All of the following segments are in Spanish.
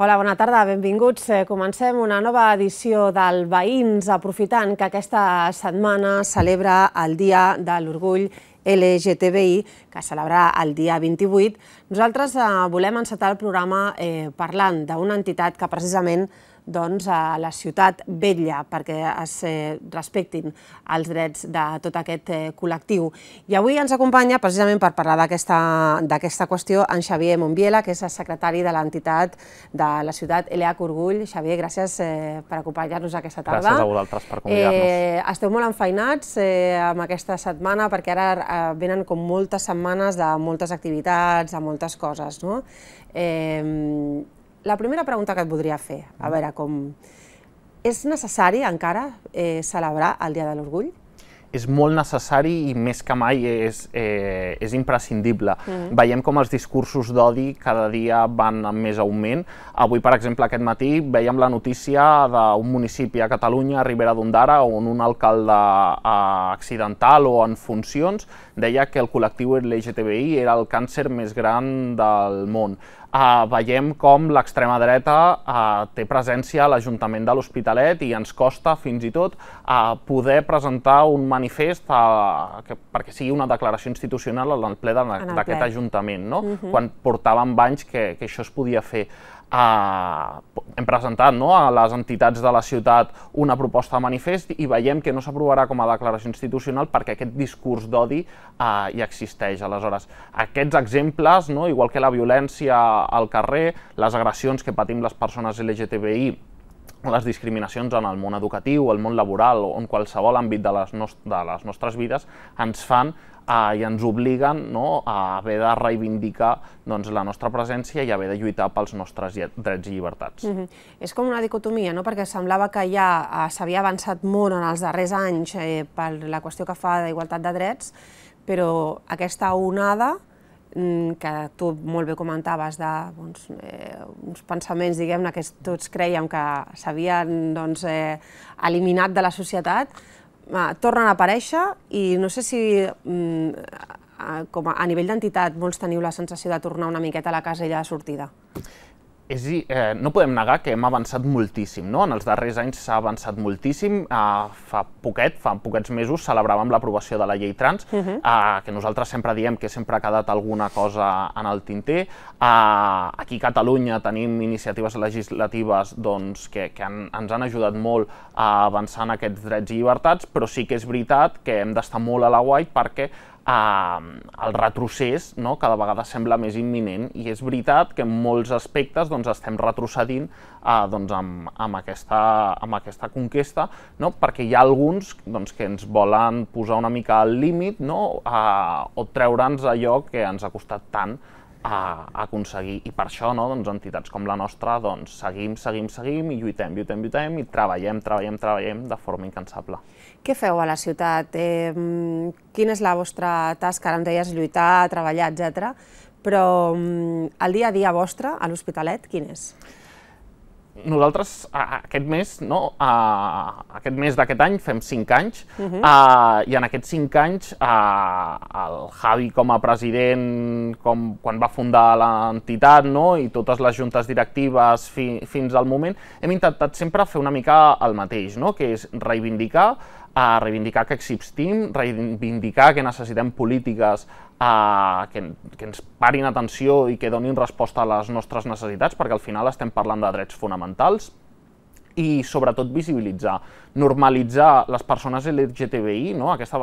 Hola, bona tarda, benvinguts. Eh, comencem una nova edició del Veïns, aprofitant que aquesta setmana celebra el Dia de l'Orgull LGTBI, que celebrarà el dia 28. Nosaltres eh, volem encetar el programa eh, parlant d'una entitat que precisament doncs, a la ciutat vetlla perquè es eh, respectin els drets de tot aquest eh, col·lectiu. I avui ens acompanya, precisament per parlar d'aquesta qüestió, en Xavier Montbiela, que és el secretari de l'entitat de la ciutat LA Corgull. Xavier, gràcies eh, per acompanyar-nos aquesta tarda. Gràcies a vosaltres per convidar-nos. Eh, esteu molt enfeinats eh, amb aquesta setmana perquè ara eh, venen com moltes setmanes de moltes activitats, de moltes coses, no? Eh, la primera pregunta que et voldria fer, a mm. veure com... És necessari encara eh, celebrar el Dia de l'Orgull? és molt necessari i més que mai és, eh, és imprescindible. Mm -hmm. Veiem com els discursos d'odi cada dia van en més augment. Avui, per exemple, aquest matí veiem la notícia d'un municipi a Catalunya, a Ribera d'Ondara, on un alcalde eh, accidental o en funcions deia que el col·lectiu LGTBI era el càncer més gran del món eh, veiem com l'extrema dreta eh, té presència a l'Ajuntament de l'Hospitalet i ens costa fins i tot eh, poder presentar un manifest a, eh, que, perquè sigui una declaració institucional en el ple d'aquest Ajuntament, no? Uh mhm. -huh. quan portàvem anys que, que això es podia fer a, hem presentat no, a les entitats de la ciutat una proposta de manifest i veiem que no s'aprovarà com a declaració institucional perquè aquest discurs d'odi eh, hi existeix. Aleshores, aquests exemples, no, igual que la violència al carrer, les agressions que patim les persones LGTBI, les discriminacions en el món educatiu, el món laboral o en qualsevol àmbit de les, de les nostres vides ens fan eh, i ens obliguen no, a haver de reivindicar doncs, la nostra presència i haver de lluitar pels nostres drets i llibertats. Mm -hmm. És com una dicotomia, no? perquè semblava que ja eh, s'havia avançat molt en els darrers anys eh, per la qüestió que fa d'igualtat de drets, però aquesta onada mm, que tu molt bé comentaves de doncs, eh, uns pensaments, diguem-ne, que tots creiem que s'havien doncs, eh, eliminat de la societat, Ah, tornen a aparèixer i no sé si mm, com a, a nivell d'entitat molts teniu la sensació de tornar una miqueta a la casella de sortida és, eh, no podem negar que hem avançat moltíssim, no? En els darrers anys s'ha avançat moltíssim. Eh, fa poquet, fa poquets mesos, celebràvem l'aprovació de la llei trans, uh mhm. -huh. eh, que nosaltres sempre diem que sempre ha quedat alguna cosa en el tinter. Eh, aquí a Catalunya tenim iniciatives legislatives doncs, que, que han, ens han ajudat molt a avançar en aquests drets i llibertats, però sí que és veritat que hem d'estar molt a la guai perquè eh, el retrocés no? cada vegada sembla més imminent i és veritat que en molts aspectes doncs, estem retrocedint eh, doncs, amb, amb, aquesta, amb aquesta conquesta no? perquè hi ha alguns doncs, que ens volen posar una mica al límit no? eh, o treure'ns allò que ens ha costat tant a, a aconseguir. I per això, no, doncs, entitats com la nostra, doncs, seguim, seguim, seguim i lluitem, lluitem, lluitem i treballem, treballem, treballem de forma incansable. Què feu a la ciutat? Eh, quina és la vostra tasca? Ara em deies lluitar, treballar, etc. Però el dia a dia vostre a l'Hospitalet, quin és? nosaltres aquest mes, no, uh, aquest mes d'aquest any fem 5 anys uh -huh. uh, i en aquests 5 anys uh, el Javi com a president, com quan va fundar l'entitat no, i totes les juntes directives fi, fins al moment, hem intentat sempre fer una mica el mateix, no, que és reivindicar a reivindicar que existim, reivindicar que necessitem polítiques eh, que, que ens parin atenció i que donin resposta a les nostres necessitats, perquè al final estem parlant de drets fonamentals, i sobretot visibilitzar, normalitzar les persones LGTBI, no? Aquesta,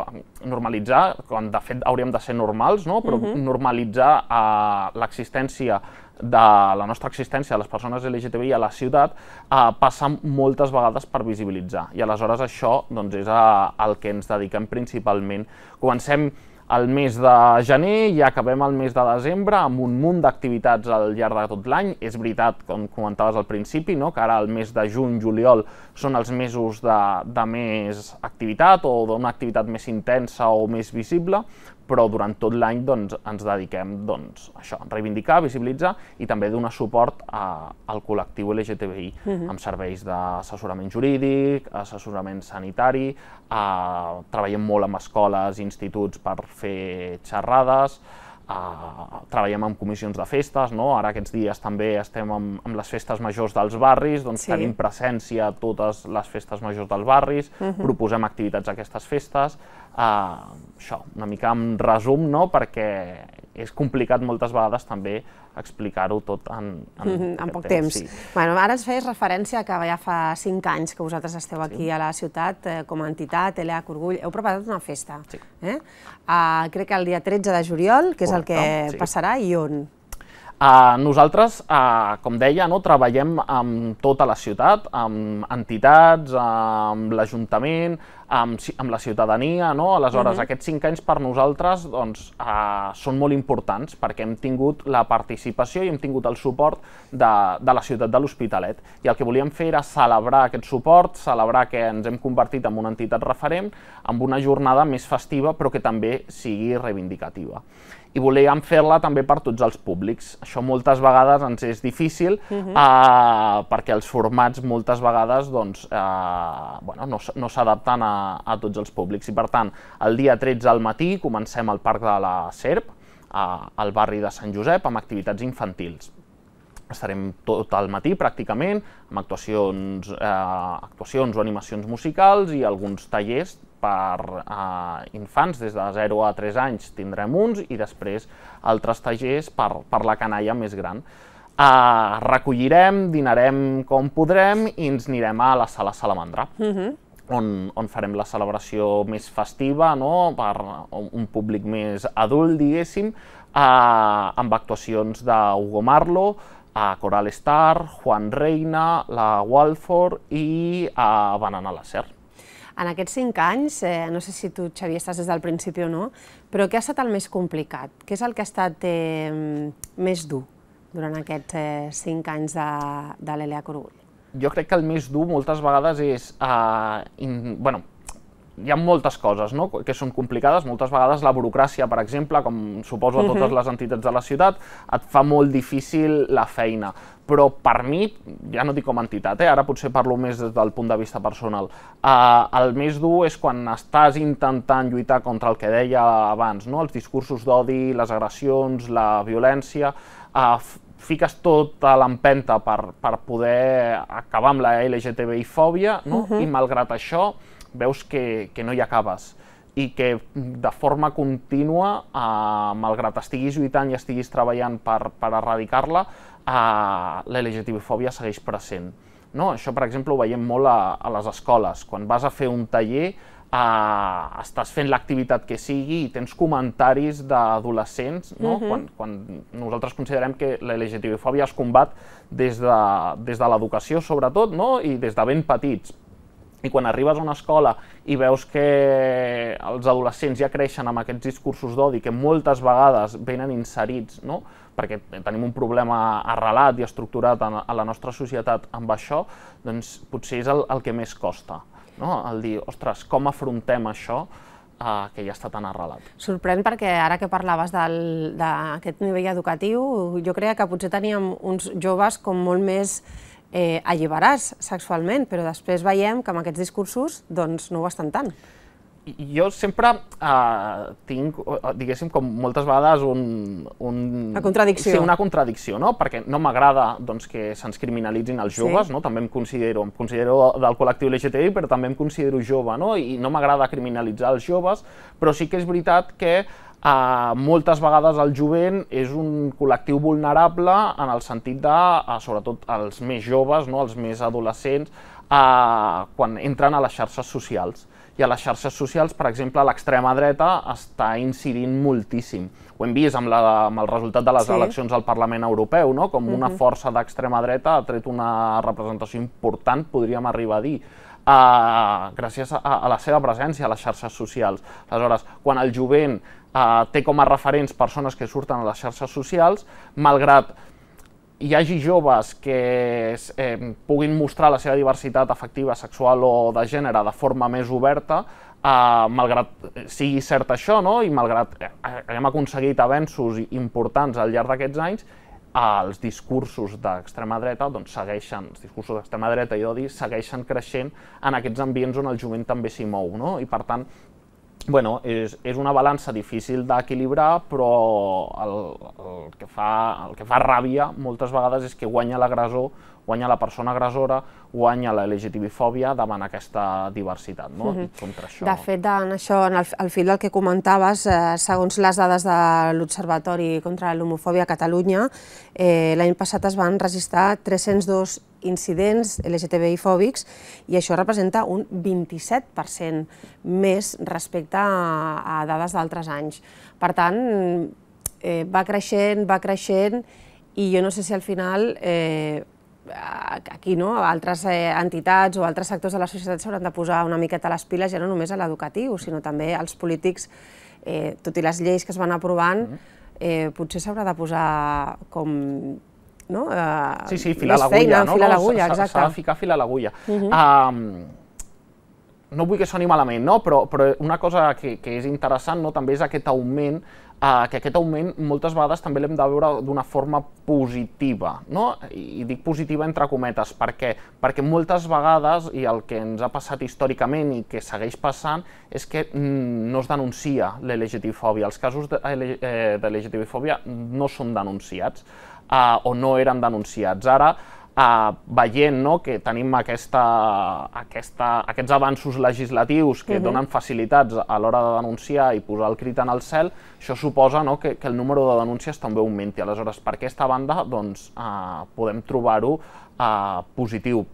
normalitzar, quan de fet hauríem de ser normals, no? però uh mhm. -huh. normalitzar uh, l'existència de la nostra existència de les persones LGTBI a la ciutat eh, passa moltes vegades per visibilitzar. I aleshores això doncs, és eh, a, el que ens dediquem principalment. Comencem el mes de gener i acabem el mes de desembre amb un munt d'activitats al llarg de tot l'any. És veritat, com comentaves al principi, no? que ara el mes de juny, juliol, són els mesos de, de més activitat o d'una activitat més intensa o més visible, però durant tot l'any doncs, ens dediquem doncs, a això, a reivindicar, visibilitzar i també donar suport a, al col·lectiu LGTBI uh mhm. -huh. amb serveis d'assessorament jurídic, assessorament sanitari, a, treballem molt amb escoles i instituts per fer xerrades, treballem amb comissions de festes, no? ara aquests dies també estem amb, amb les festes majors dels barris, doncs sí. tenim presència a totes les festes majors dels barris, uh mhm. -huh. proposem activitats a aquestes festes, uh, això, una mica en resum, no? perquè és complicat moltes vegades també explicar-ho tot en, en, mm -hmm, en poc temps. temps. Sí. Bueno, ara ens feies referència que ja fa cinc anys que vosaltres esteu aquí a la ciutat eh, com a entitat, Elea Corgull, heu preparat una festa. Sí. Eh? Uh, crec que el dia 13 de juliol, que és el que no? sí. passarà i on? Uh, nosaltres, uh, com deia, no, treballem amb tota la ciutat, amb entitats, amb l'Ajuntament, amb, amb la ciutadania. No? Aleshores, uh mhm. -huh. aquests cinc anys per nosaltres doncs, uh, són molt importants perquè hem tingut la participació i hem tingut el suport de, de la ciutat de l'Hospitalet. I el que volíem fer era celebrar aquest suport, celebrar que ens hem convertit en una entitat referent, amb una jornada més festiva però que també sigui reivindicativa i volíem fer-la també per tots els públics. Això moltes vegades ens és difícil uh mhm. -huh. eh, perquè els formats moltes vegades doncs, eh, bueno, no, no s'adapten a, a tots els públics i per tant el dia 13 al matí comencem al Parc de la Serp, eh, al barri de Sant Josep, amb activitats infantils estarem tot el matí pràcticament amb actuacions, eh, actuacions o animacions musicals i alguns tallers per a eh, infants, des de 0 a 3 anys tindrem uns i després altres tallers per, per la canalla més gran. Uh, recollirem, dinarem com podrem i ens anirem a la sala Salamandra. Uh mhm. -huh on, on farem la celebració més festiva, no? per un públic més adult, diguéssim, uh, amb actuacions de Hugo Marlo, a uh, Coral Star, Juan Reina, la Walford i a uh, Banana Uh en aquests cinc anys, eh, no sé si tu, Xavier, estàs des del principi o no, però què ha estat el més complicat? Què és el que ha estat eh, més dur durant aquests eh, cinc anys de, de l'Elea Corull? Jo crec que el més dur moltes vegades és eh, in, bueno, hi ha moltes coses no? que són complicades, moltes vegades la burocràcia, per exemple, com suposo a totes uh -huh. les entitats de la ciutat, et fa molt difícil la feina. Però per mi, ja no dic com a entitat, eh? ara potser parlo més des del punt de vista personal, eh, el més dur és quan estàs intentant lluitar contra el que deia abans, no? els discursos d'odi, les agressions, la violència, eh, fiques tota l'empenta per, per poder acabar amb la LGTBI-fòbia no? uh -huh. i malgrat això veus que, que no hi acabes i que de forma contínua, eh, malgrat estiguis lluitant i estiguis treballant per, per erradicar-la, eh, la LGTB-fòbia segueix present. No? Això, per exemple, ho veiem molt a, a les escoles. Quan vas a fer un taller, eh, estàs fent l'activitat que sigui i tens comentaris d'adolescents, no? uh mhm. -huh. quan, quan nosaltres considerem que la LGTB-fòbia es combat des de, des de l'educació, sobretot, no? i des de ben petits, i quan arribes a una escola i veus que els adolescents ja creixen amb aquests discursos d'odi que moltes vegades venen inserits, no? perquè tenim un problema arrelat i estructurat en, a la nostra societat amb això, doncs potser és el, el que més costa, no? el dir, ostres, com afrontem això eh, que ja està tan arrelat. Sorprèn perquè ara que parlaves d'aquest nivell educatiu, jo creia que potser teníem uns joves com molt més eh, alliberaràs sexualment, però després veiem que amb aquests discursos doncs, no ho estan tant. Jo sempre eh, tinc, diguéssim, com moltes vegades un... un una contradicció. Sí, una contradicció, no? Perquè no m'agrada doncs, que se'ns criminalitzin els joves, sí. no? També em considero, em considero del col·lectiu LGTBI, però també em considero jove, no? I no m'agrada criminalitzar els joves, però sí que és veritat que eh, moltes vegades el jovent és un col·lectiu vulnerable en el sentit de, eh, sobretot els més joves, no, els més adolescents, eh, quan entren a les xarxes socials. I a les xarxes socials, per exemple, l'extrema dreta està incidint moltíssim. Ho hem vist amb, la, amb el resultat de les sí. eleccions al Parlament Europeu, no? com una uh -huh. força d'extrema dreta ha tret una representació important, podríem arribar a dir uh, gràcies a, a la seva presència a les xarxes socials. Aleshores, quan el jovent eh, té com a referents persones que surten a les xarxes socials, malgrat hi hagi joves que eh, puguin mostrar la seva diversitat afectiva, sexual o de gènere de forma més oberta, Uh, malgrat sigui cert això, no? i malgrat eh, hem aconseguit avenços importants al llarg d'aquests anys, uh, els discursos d'extrema dreta doncs, segueixen, els discursos d'extrema dreta i d'odi segueixen creixent en aquests ambients on el jovent també s'hi mou, no? i per tant bueno, és, és una balança difícil d'equilibrar, però el, el, que fa, el que fa ràbia moltes vegades és que guanya l'agressor, guanya la persona agressora, guanya la LGTB-fòbia davant aquesta diversitat, no? Mm -hmm. contra això. De fet, en això, en el, el fil del que comentaves, eh, segons les dades de l'Observatori contra l'Homofòbia a Catalunya, eh, l'any passat es van registrar 302 incidents LGTBI-fòbics i això representa un 27% més respecte a, a dades d'altres anys. Per tant, eh, va creixent, va creixent, i jo no sé si al final eh, aquí, no? altres eh, entitats o altres sectors de la societat s'hauran de posar una miqueta a les piles, ja no només a l'educatiu, sinó també als polítics, eh, tot i les lleis que es van aprovant, mm-hmm. eh, potser s'haurà de posar com no? Uh, sí, sí, filar l'agulla, no? Filar l'agulla, exacte. S'ha de ficar fil a l'agulla. Uh -huh. um, no vull que soni malament, no? però, però una cosa que, que és interessant no? també és aquest augment eh, que aquest augment moltes vegades també l'hem de veure d'una forma positiva, no? I, dic positiva entre cometes, perquè, perquè moltes vegades, i el que ens ha passat històricament i que segueix passant, és que mm, no es denuncia l'LGTBifòbia. Els casos de, eh, de l'LGTBifòbia no són denunciats eh, o no eren denunciats. Ara, eh, veient no, que tenim aquesta, aquesta, aquests avanços legislatius que uh mhm. -huh. donen facilitats a l'hora de denunciar i posar el crit en el cel, això suposa no, que, que el número de denúncies també augmenti. Aleshores, per aquesta banda, doncs, eh, podem trobar-ho eh, positiu.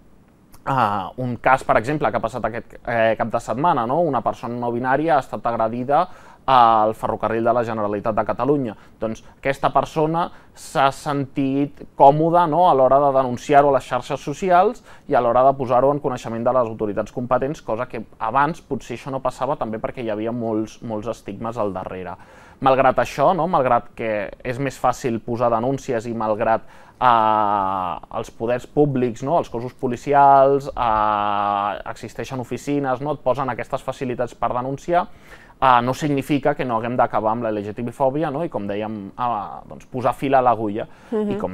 Uh, un cas, per exemple, que ha passat aquest eh, cap de setmana, no? una persona no binària ha estat agredida al ferrocarril de la Generalitat de Catalunya. Doncs aquesta persona s'ha sentit còmoda no, a l'hora de denunciar-ho a les xarxes socials i a l'hora de posar-ho en coneixement de les autoritats competents, cosa que abans potser això no passava també perquè hi havia molts, molts estigmes al darrere. Malgrat això, no, malgrat que és més fàcil posar denúncies i malgrat eh, els poders públics, no, els cossos policials, eh, existeixen oficines, no, et posen aquestes facilitats per denunciar, eh, no significa que no haguem d'acabar amb la LGTB-fòbia no? i, com dèiem, a, ah, doncs posar fil a l'agulla uh mhm. -huh. i, com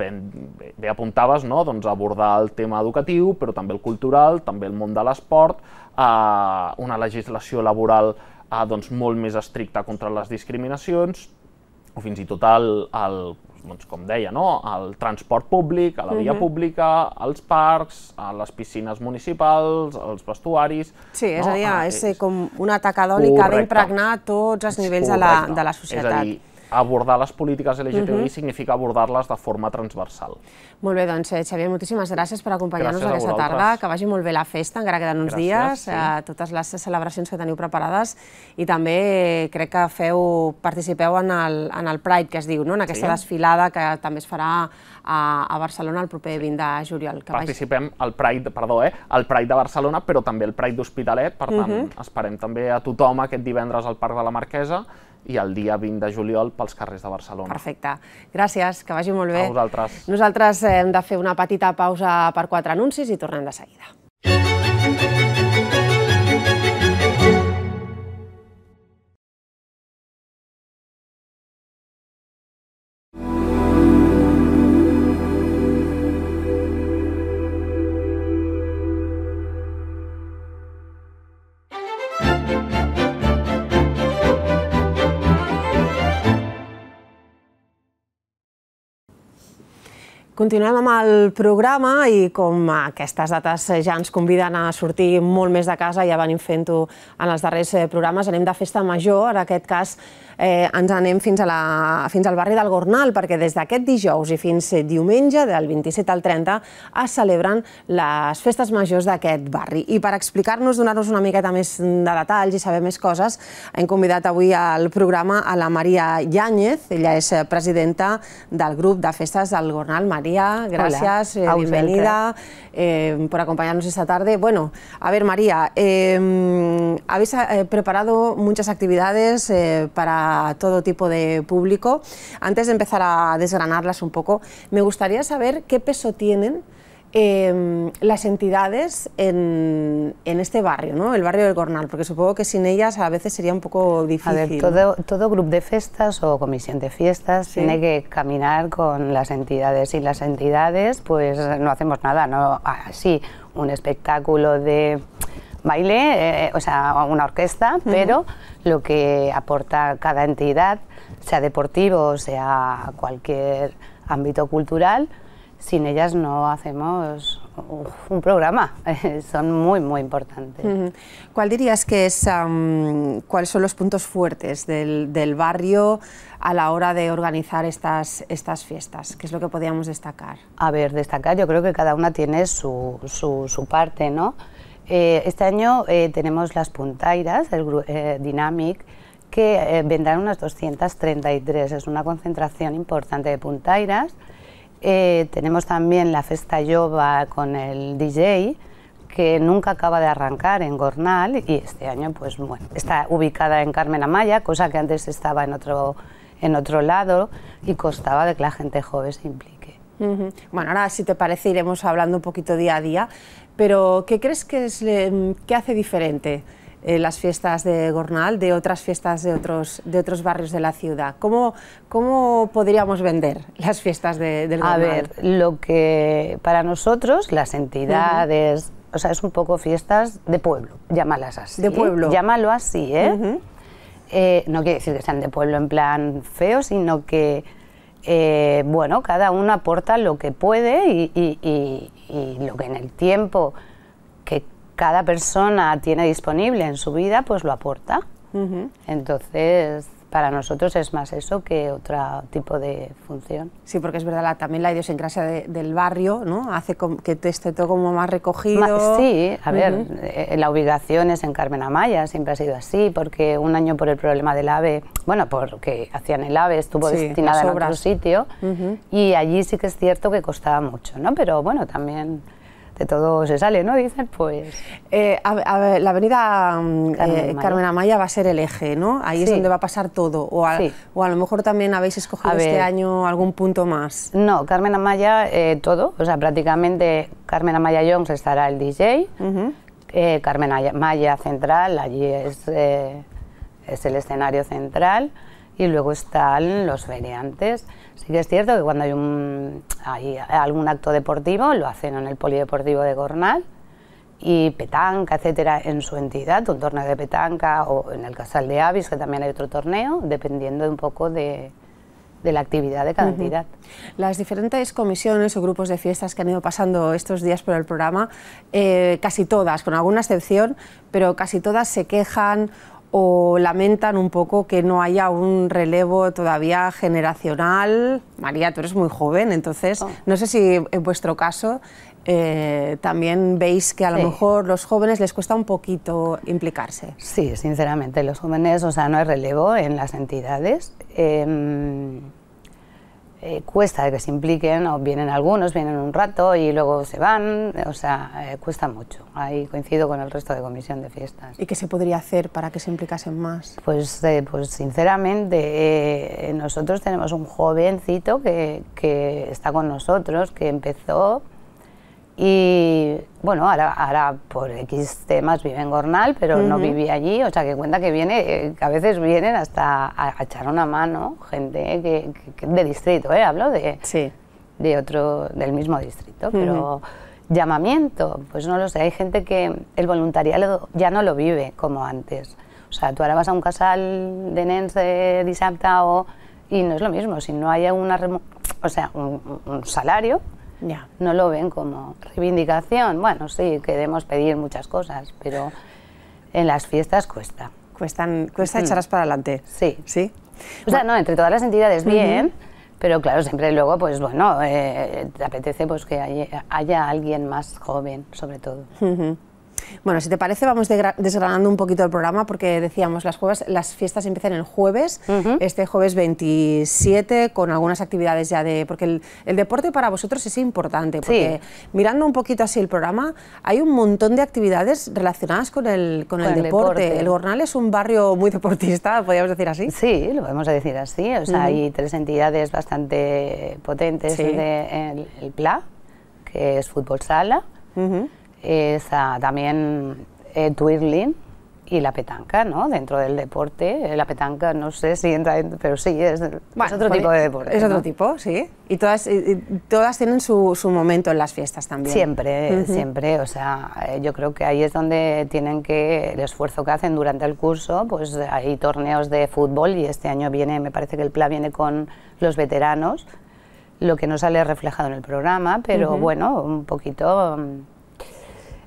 ben, bé, bé apuntaves, no? doncs abordar el tema educatiu, però també el cultural, també el món de l'esport, eh, una legislació laboral eh, doncs molt més estricta contra les discriminacions, o fins i tot el, el doncs, com deia, no? al transport públic, a la via uh mhm. -huh. pública, als parcs, a les piscines municipals, als vestuaris... Sí, és no? a dir, ah, és, eh, és com un atacador que ha d'impregnar tots els nivells de la, de la societat. És a dir, abordar les polítiques LGTBI uh mhm. -huh. significa abordar-les de forma transversal. Molt bé, doncs, eh, Xavier, moltíssimes gràcies per acompanyar-nos aquesta tarda. Que vagi molt bé la festa, encara queden uns gràcies, dies, sí. eh, totes les celebracions que teniu preparades i també eh, crec que feu, participeu en el, en el Pride, que es diu, no? en aquesta sí. desfilada que també es farà a, a Barcelona el proper 20 de juliol. Que Participem al Pride, perdó, eh, al Pride de Barcelona, però també el Pride d'Hospitalet, per tant, uh mhm. -huh. esperem també a tothom aquest divendres al Parc de la Marquesa i el dia 20 de juliol pels carrers de Barcelona. Perfecte. Gràcies, que vagi molt bé. A vosaltres. Nosaltres hem de fer una petita pausa per quatre anuncis i tornem de seguida. Continuem amb el programa i com aquestes dates ja ens conviden a sortir molt més de casa, ja venim fent-ho en els darrers eh, programes, anem de festa major, en aquest cas eh, ens anem fins, a la, fins al barri del Gornal, perquè des d'aquest dijous i fins diumenge, del 27 al 30, es celebren les festes majors d'aquest barri. I per explicar-nos, donar-nos una miqueta més de detalls i saber més coses, hem convidat avui al programa a la Maria Llanyez, ella és presidenta del grup de festes del Gornal. Maria, María, gracias, eh, bienvenida eh, por acompañarnos esta tarde. Bueno, a ver María, em, habéis eh, preparado muchas actividades para todo tipo de público. Antes de empezar a desgranarlas un poco, me gustaría saber qué peso tienen Em, las entidades en, este barrio, ¿no? el barrio del Gornal, porque supongo que sin ellas a veces sería un poco difícil. A ver, todo, grupo de fiestas o comisión de fiestas tiene que caminar con las entidades y las entidades pues no hacemos nada, no así un espectáculo de baile, eh, o sea, una orquesta, pero lo que aporta cada entidad, sea deportivo, sea cualquier ámbito cultural, sin ellas no hacemos un programa. son muy, muy importantes. ¿Cuál dirías que es, cuáles son los puntos fuertes del, barrio a la hora de organizar estas, estas fiestas? ¿Qué es lo que podríamos destacar? A ver, destacar, yo creo que cada una tiene su, parte, ¿no? Eh, este año eh, tenemos las puntairas, el eh, Dynamic, que eh, vendrán unas 233. Es una concentración importante de puntairas eh, tenemos también la Festa Yoba con el DJ, que nunca acaba de arrancar en Gornal y este año pues está ubicada en Carmen Amaya, cosa que antes estaba en otro, lado y costaba de que la gente joven se implique. Bueno, ahora si te parece iremos hablando un poquito día a día, pero ¿qué crees que, es, em, que hace diferente eh, las fiestas de Gornal de otras fiestas de otros, de otros barrios de la ciudad. ¿Cómo, podríamos vender las fiestas de, del Gornal? A ver, lo que para nosotros las entidades, o sea, es un poco fiestas de pueblo, llámalas así. De pueblo. Llámalo así, ¿eh? eh no quiere decir que sean de pueblo en plan feo, sino que... Eh, bueno, cada uno aporta lo que puede y, lo que en el tiempo cada persona tiene disponible en su vida, pues lo aporta. Entonces, para nosotros es más eso que otro tipo de función. Sí, porque es verdad, también la idiosincrasia del barrio, ¿no? Hace que te esté todo como más recogido. sí, a ver, eh, la ubicación es en Carmen Amaya, siempre ha sido así, porque un año por el problema del AVE, bueno, porque hacían el AVE, estuvo destinado destinada a otro sitio, y allí sí que es cierto que costaba mucho, ¿no? Pero bueno, también todo se sale, ¿no? Dicen, pues... Eh, a, la avenida mm, eh, Carmen, Amaya va a ser el eje, ¿no? Ahí es donde va a pasar todo. O a, lo mejor también habéis escogido este año algún punto más. No, Carmen Amaya eh, todo. O sea, prácticamente Carmen Amaya Jones estará el DJ. Carmen Amaya Central, allí es, es el escenario central. Y luego están los feriantes. Sí que es cierto que cuando hay, un, hay algún acto deportivo, lo hacen en el polideportivo de Gornal y petanca, etcétera, en su entidad, un torneo de petanca o en el Casal de Avis, que también hay otro torneo, dependiendo un poco de, la actividad de cada entidad. Las diferentes comisiones o grupos de fiestas que han ido pasando estos días por el programa, eh, casi todas, con alguna excepción, pero casi todas se quejan o lamentan un poco que no haya un relevo todavía generacional. María, tú eres muy joven, entonces oh. no sé si en vuestro caso eh, también veis que a lo mejor los jóvenes les cuesta un poquito implicarse. Sí, sinceramente, los jóvenes, o sea, no hay relevo en las entidades. Em, eh, cuesta que se impliquen, o vienen algunos, vienen un rato y luego se van, o sea, eh, cuesta mucho. Ahí coincido con el resto de comisión de fiestas. ¿Y qué se podría hacer para que se implicasen más? Pues, eh, pues sinceramente, nosotros tenemos un jovencito que, que está con nosotros, que empezó y bueno, ahora, ahora por X temas vive en Gornal, pero no vivía allí, o sea que cuenta que viene, que eh, a veces vienen hasta a, echar una mano gente de distrito, ¿eh? hablo de, de otro, del mismo distrito, pero llamamiento, pues no lo sé, hay gente que el voluntariado ya no lo vive como antes. O sea, tú ahora vas a un casal de nens de disapta y no es lo mismo, si no hay una, o sea, un salario, no lo ven como reivindicación. Bueno, sí, queremos pedir muchas cosas, pero en las fiestas cuesta. Cuestan, cuesta mm. echarlas para adelante. Sí. Sí. O sea, no, entre todas las entidades bien, pero claro, siempre luego, pues bueno, eh, te apetece pues que haya, alguien más joven, sobre todo. Bueno, si te parece, vamos desgranando un poquito el programa porque decíamos, las, las fiestas empiezan el jueves, este jueves 27, con algunas actividades ya de... Porque el, deporte para vosotros es importante, porque mirando un poquito así el programa, hay un montón de actividades relacionadas con el, con, el, deporte. El Gornal es un barrio muy deportista, podríamos decir así. Sí, lo podemos decir así. O sea, hay tres entidades bastante potentes. De, el, PLA, que es fútbol sala, Ah, también eh, twirling y la petanca, ¿no? Dentro del deporte, eh, la petanca no sé si entra, pero sí, es, otro tipo de deporte. Es otro tipo, sí. Y todas, todas tienen su, su, momento en las fiestas también. Siempre, eh, siempre. O sea, yo creo que ahí es donde tienen que, el esfuerzo que hacen durante el curso, pues hay torneos de fútbol y este año viene, me parece que el plan viene con los veteranos, lo que no sale reflejado en el programa, pero bueno, un poquito mm,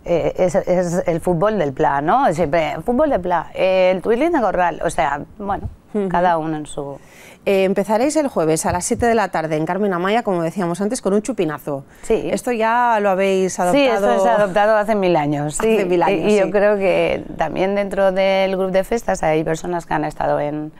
eh, es, el fútbol del Pla, ¿no? Siempre, fútbol del Pla, el el de Corral, o sea, bueno, cada uno en su... Eh, empezaréis el jueves a las 7 de la tarde en Carmen Amaya, como decíamos antes, con un chupinazo. Sí. Esto ya lo habéis adoptado... Sí, esto es adoptado hace mil años. Hace mil años, y, yo creo que también dentro del grupo de festas hay personas que han estado en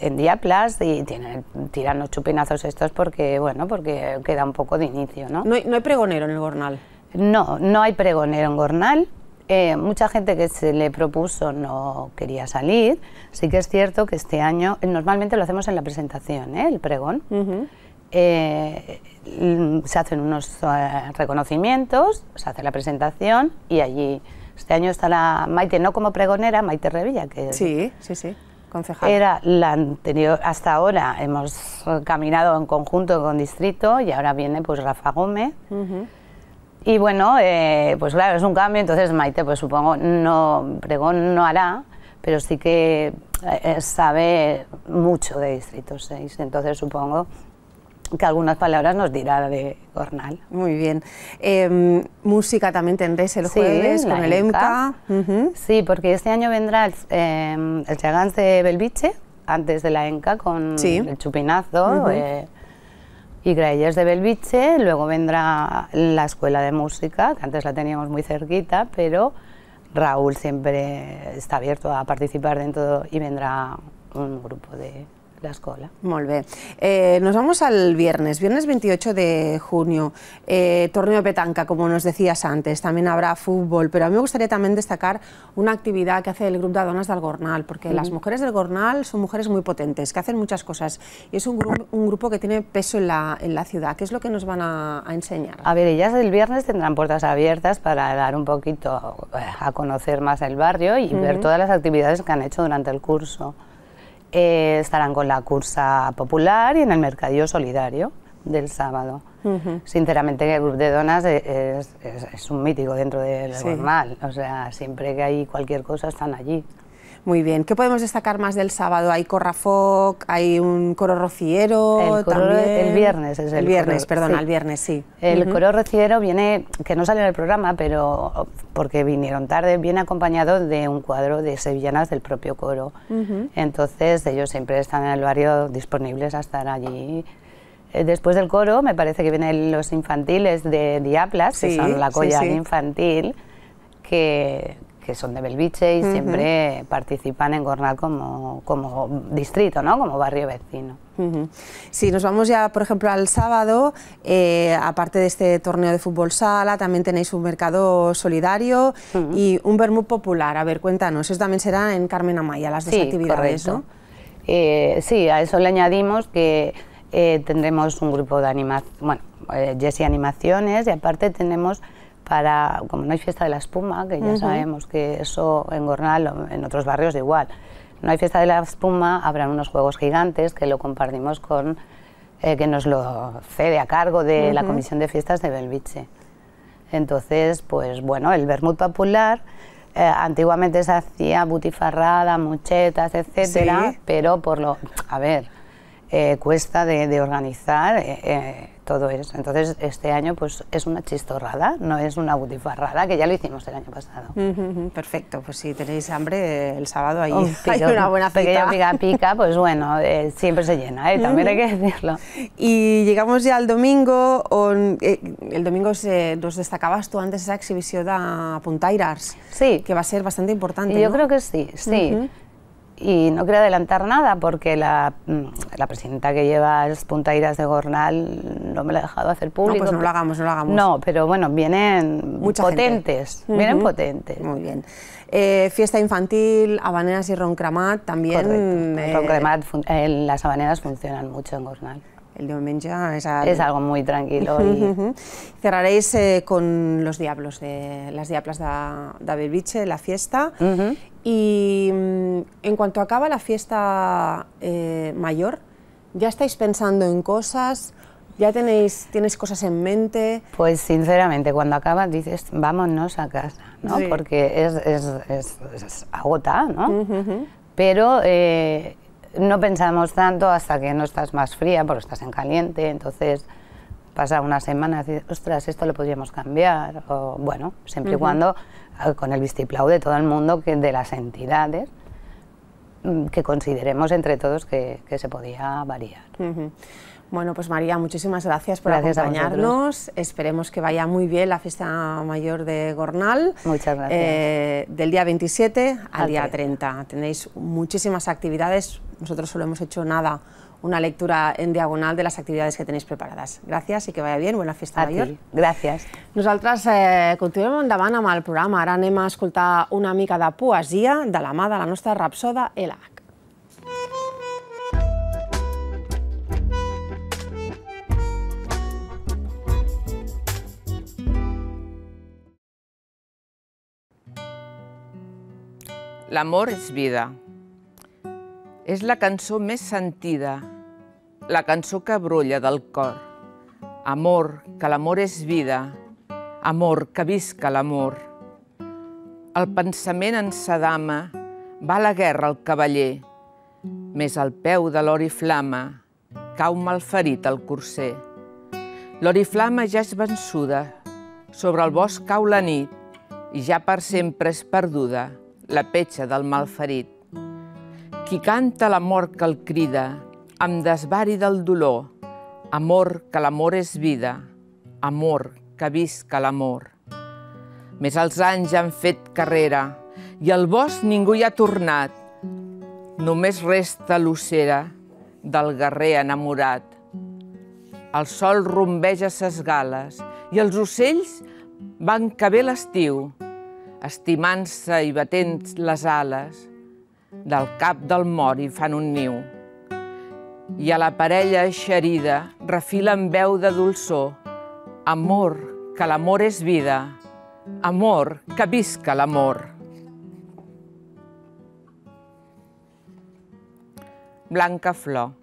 en plus y tienen, tiran los chupinazos estos porque, bueno, porque queda un poco de inicio, ¿no? No hay, no hay pregonero en el Gornal. No, no hay pregonero en Gornal. Eh, mucha gente que se le propuso no quería salir. Sí que es cierto que este año, normalmente lo hacemos en la presentación, ¿eh? el pregón. Eh, se hacen unos reconocimientos, se hace la presentación y allí este año está la Maite, no como pregonera, Maite Revilla, que sí, sí, sí. Era la anterior, hasta ahora hemos caminado en conjunto con Distrito y ahora viene pues Rafa Gómez. Y bueno, eh, pues claro, es un cambio, entonces Maite, pues supongo, no, Pregón no hará, pero sí que eh, sabe mucho de Distrito 6, ¿eh? entonces supongo que algunas palabras nos dirá de Cornal. Muy bien. Em, música también tendréis el jueves con el EMCA. Sí, porque este año vendrá el, eh, el Chagans de Belviche, antes de la ENCA, con el Chupinazo. Eh, y Grayers de Belviche, luego vendrá la escuela de música, que antes la teníamos muy cerquita, pero Raúl siempre está abierto a participar dentro y vendrá un grupo de, ...la escuela. Eh, nos vamos al viernes, viernes 28 de junio, eh, torneo petanca, como nos decías antes, también habrá fútbol, pero a mí me gustaría también destacar una actividad que hace el grupo de donas del Gornal, porque las mujeres del Gornal son mujeres muy potentes, que hacen muchas cosas, y es un, grupo que tiene peso en la, ciudad. ¿Qué es lo que nos van a, enseñar? A ver, ellas el viernes tendrán puertas abiertas para dar un poquito eh, a conocer más el barrio y ver todas las actividades que han hecho durante el curso. Eh, estarán con la cursa popular y en el mercadillo solidario del sábado. Sinceramente, el Grupo de Donas es, un mítico dentro del normal. O sea, siempre que hay cualquier cosa están allí. Muy bien. ¿Qué podemos destacar más del sábado? Hay corrafoc, hay un coro rociero. El, viernes es el, viernes, perdón, al viernes sí. El coro rociero viene, que no sale en el programa, pero porque vinieron tarde, viene acompañado de un cuadro de sevillanas del propio coro. Entonces ellos siempre están en el barrio disponibles a estar allí eh, después del coro me parece que vienen los infantiles de Diaplas, que son la colla infantil, que, que son de Belviche y siempre participan en Gornal como, distrito, ¿no? como barrio vecino. Si nos vamos ya, por ejemplo, al sábado, eh, aparte de este torneo de fútbol sala, también tenéis un mercado solidario y un vermut popular. A ver, cuéntanos, eso también será en Carmen Amaya, las dos sí, actividades, ¿no? Eh, sí, a eso le añadimos que eh, tendremos un grupo de animación, bueno, Jessie Animaciones y aparte tenemos para, como no hay fiesta de la espuma, que ya sabemos que eso en Gornal, en otros barrios igual, no hay fiesta de la espuma, habrán unos juegos gigantes que lo compartimos con, eh, que nos lo cede a cargo de la Comisión de Fiestas de Belviche. Entonces, pues bueno, el vermut popular, eh, antiguamente se hacía butifarrada, muchetas, etcétera, pero por lo, a ver, eh, cuesta de, organizar, todo eso. Entonces, este año pues es una chistorrada, no es una butifarrada, que ya lo hicimos el año pasado. perfecto, pues si tenéis hambre, el sábado ahí hay una buena cita. pica pica, pues bueno, eh, siempre se llena, ¿eh? también hay que decirlo. Y llegamos ya al domingo, eh, el domingo nos destacabas tú antes esa exhibición de Puntairars, sí. que va a ser bastante importante. Yo creo que sí, sí y no quiero adelantar nada porque mm, la, presidenta que lleva las puntairas de Gornal no me la ha dejado hacer público. No, pues no lo hagamos, no lo hagamos. No, pero bueno, vienen potentes, vienen potentes. Muy bien. Eh, fiesta infantil, habaneras y roncramat también. Correcto. Eh, roncramat, eh, las habaneras funcionan mucho en Gornal el de és... es algo muy tranquilo. y Cerraréis eh, con los diablos, de, las diablas de, de la fiesta. Y mm, en cuanto acaba la fiesta eh, mayor, ¿ya estáis pensando en cosas? ¿Ya tenéis, tienes cosas en mente? Pues sinceramente, cuando acabas dices, vámonos a casa, ¿no? Porque es, es, ¿no? Pero eh, no pensamos tanto hasta que no estás más fría porque estás en caliente, entonces pasa una semana y ostras, esto lo podríamos cambiar, o bueno, siempre y cuando ah, con el vistiplau de todo el mundo, que de las entidades, mm, que consideremos entre todos que, se podía variar. Bueno, pues María, muchísimas gracias por acompañarnos. Esperemos que vaya muy bien la fiesta mayor de Gornal. Muchas gracias. Eh, del día 27 al, día 30. Tenéis muchísimas actividades. Nosotros solo hemos hecho nada, una lectura en diagonal de las actividades que tenéis preparadas. Gracias y que vaya bien. Buena fiesta mayor. Gracias. Nosotras continuamos eh, continuamos mal programa. Ahora anem a una mica de poesía de la amada, la nuestra rapsoda Ela. L'amor és vida. És la cançó més sentida, la cançó que brolla del cor. Amor, que l'amor és vida. Amor, que visca l'amor. El pensament en Sadama va a la guerra al cavaller, més al peu de l'oriflama cau malferit el corser. L'oriflama ja és vençuda, sobre el bosc cau la nit i ja per sempre és perduda la petxa del malferit. Qui canta l'amor que el crida, amb desvari del dolor, amor que l'amor és vida, amor que visca l'amor. Més els anys han fet carrera i al bosc ningú hi ha tornat. Només resta l'ocera del guerrer enamorat. El sol rombeja ses gales i els ocells van que ve l'estiu estimant-se i batent les ales, del cap del mori fan un niu. I a la parella refila refilen veu de dolçor, amor, que l'amor és vida, amor, que visca l'amor. Blanca Flor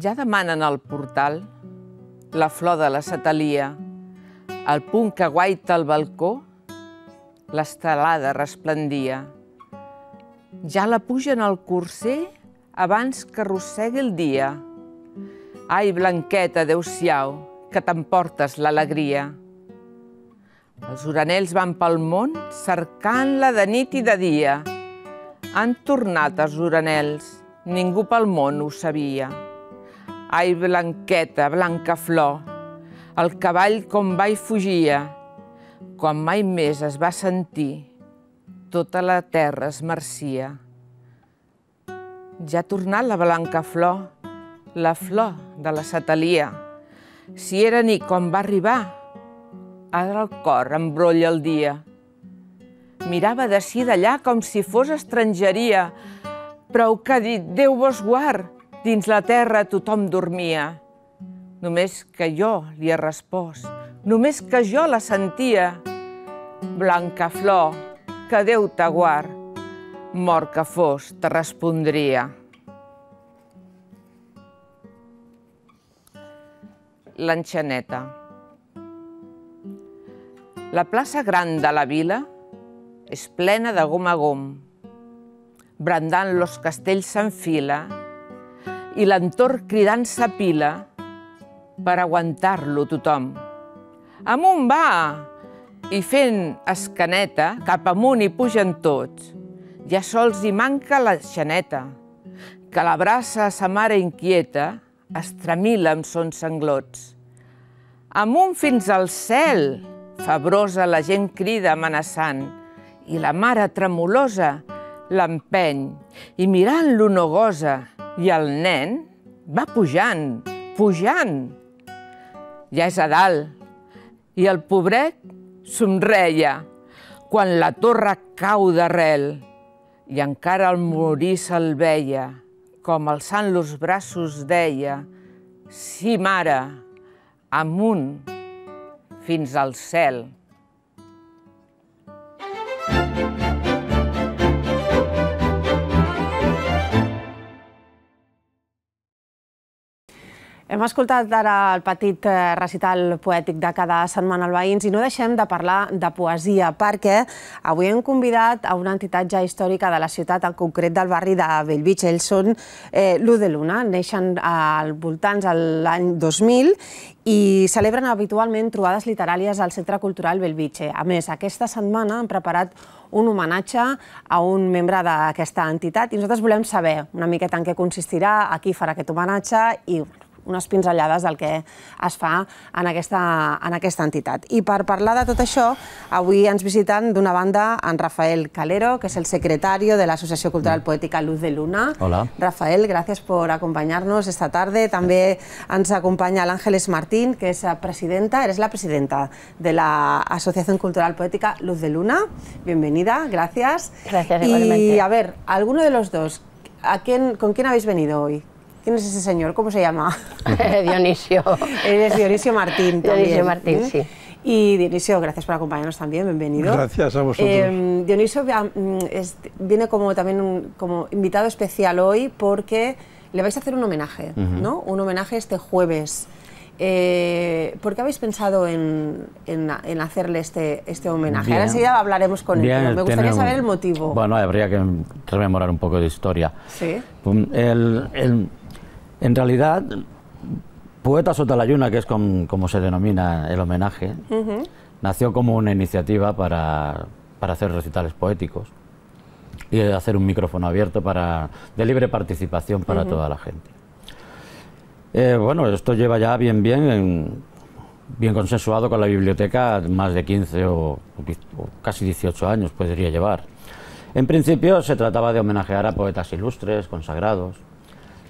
ja demanen al portal la flor de la satalia, al punt que guaita el balcó, l'estelada resplendia. Ja la pugen al curser abans que arrossegui el dia. Ai, Blanqueta, adeu-siau, que t'emportes l'alegria. Els uranels van pel món cercant-la de nit i de dia. Han tornat els uranels, ningú pel món ho sabia. Ai, Blanqueta, blanca flor, el cavall com va i fugia, quan mai més es va sentir, tota la terra es marcia. Ja ha tornat la blanca flor, la flor de la satalia. Si era ni com va arribar, ara el cor embrolla el dia. Mirava de si d'allà com si fos estrangeria, però que ha dit Déu vos guard, dins la terra tothom dormia només que jo li he respost, només que jo la sentia. Blanca flor, que Déu t'aguard, mort que fos, te respondria. L'enxaneta. La plaça gran de la vila és plena de gom a gom. Brandant los castells s'enfila i l'entorn cridant s'apila per aguantar-lo tothom. Amunt va! I fent escaneta, cap amunt hi pugen tots. Ja sols hi manca la xaneta, que l'abraça a sa mare inquieta, es tremila amb sons sanglots. Amunt fins al cel, febrosa la gent crida amenaçant, i la mare tremolosa l'empeny, i mirant-lo no gosa, i el nen va pujant, pujant, ja és a dalt. I el pobret somreia quan la torre cau d'arrel i encara el morí se'l veia, com alçant los braços deia, sí, mare, amunt, fins al cel. Hem escoltat ara el petit eh, recital poètic de cada setmana al Veïns i no deixem de parlar de poesia perquè avui hem convidat a una entitat ja històrica de la ciutat, en concret del barri de Bellvitge. Ells són eh, l'U de Luna, neixen al voltants l'any 2000 i celebren habitualment trobades literàries al Centre Cultural Bellvitge. A més, aquesta setmana han preparat un homenatge a un membre d'aquesta entitat i nosaltres volem saber una miqueta en què consistirà, a qui farà aquest homenatge i bueno, unes pinzellades del que es fa en aquesta, en aquesta entitat. I per parlar de tot això, avui ens visiten d'una banda en Rafael Calero, que és el secretari de l'Associació Cultural mm. Poètica Luz de Luna. Hola. Rafael, gràcies per acompanyar-nos esta tarda. També ens acompanya l'Àngeles Martín, que és presidenta, eres la presidenta de l'Associación Cultural Poètica Luz de Luna. Bienvenida, gràcies. Gràcies, igualmente. I a veure, alguno de los dos, ¿a quién, ¿con quién habéis venido hoy? ¿Quién es ese señor? ¿Cómo se llama? Dionisio. Él es Dionisio Martín. Dionisio Martín, ¿eh? sí. Y Dionisio, gracias por acompañarnos también, bienvenido. Gracias a vosotros. Em, Dionisio viene como también como invitado especial hoy porque le vais a hacer un homenaje, ¿no? Un homenaje este jueves. Eh, ¿Por qué habéis pensado en, hacerle este, este homenaje? Bien. Ahora enseguida hablaremos con él, me gustaría saber el motivo. Bueno, habría que rememorar un poco de historia. Sí. Pues, el, en realidad, Poeta sota la que es como se denomina el homenaje, nació como una iniciativa para, para, hacer recitales poéticos y hacer un micrófono abierto para, de libre participación para toda la gente. Eh, bueno, esto lleva ya bien, bien, bien consensuado con la biblioteca más de 15 o, o casi 18 años podría llevar. En principio se trataba de homenajear a poetas ilustres, consagrados,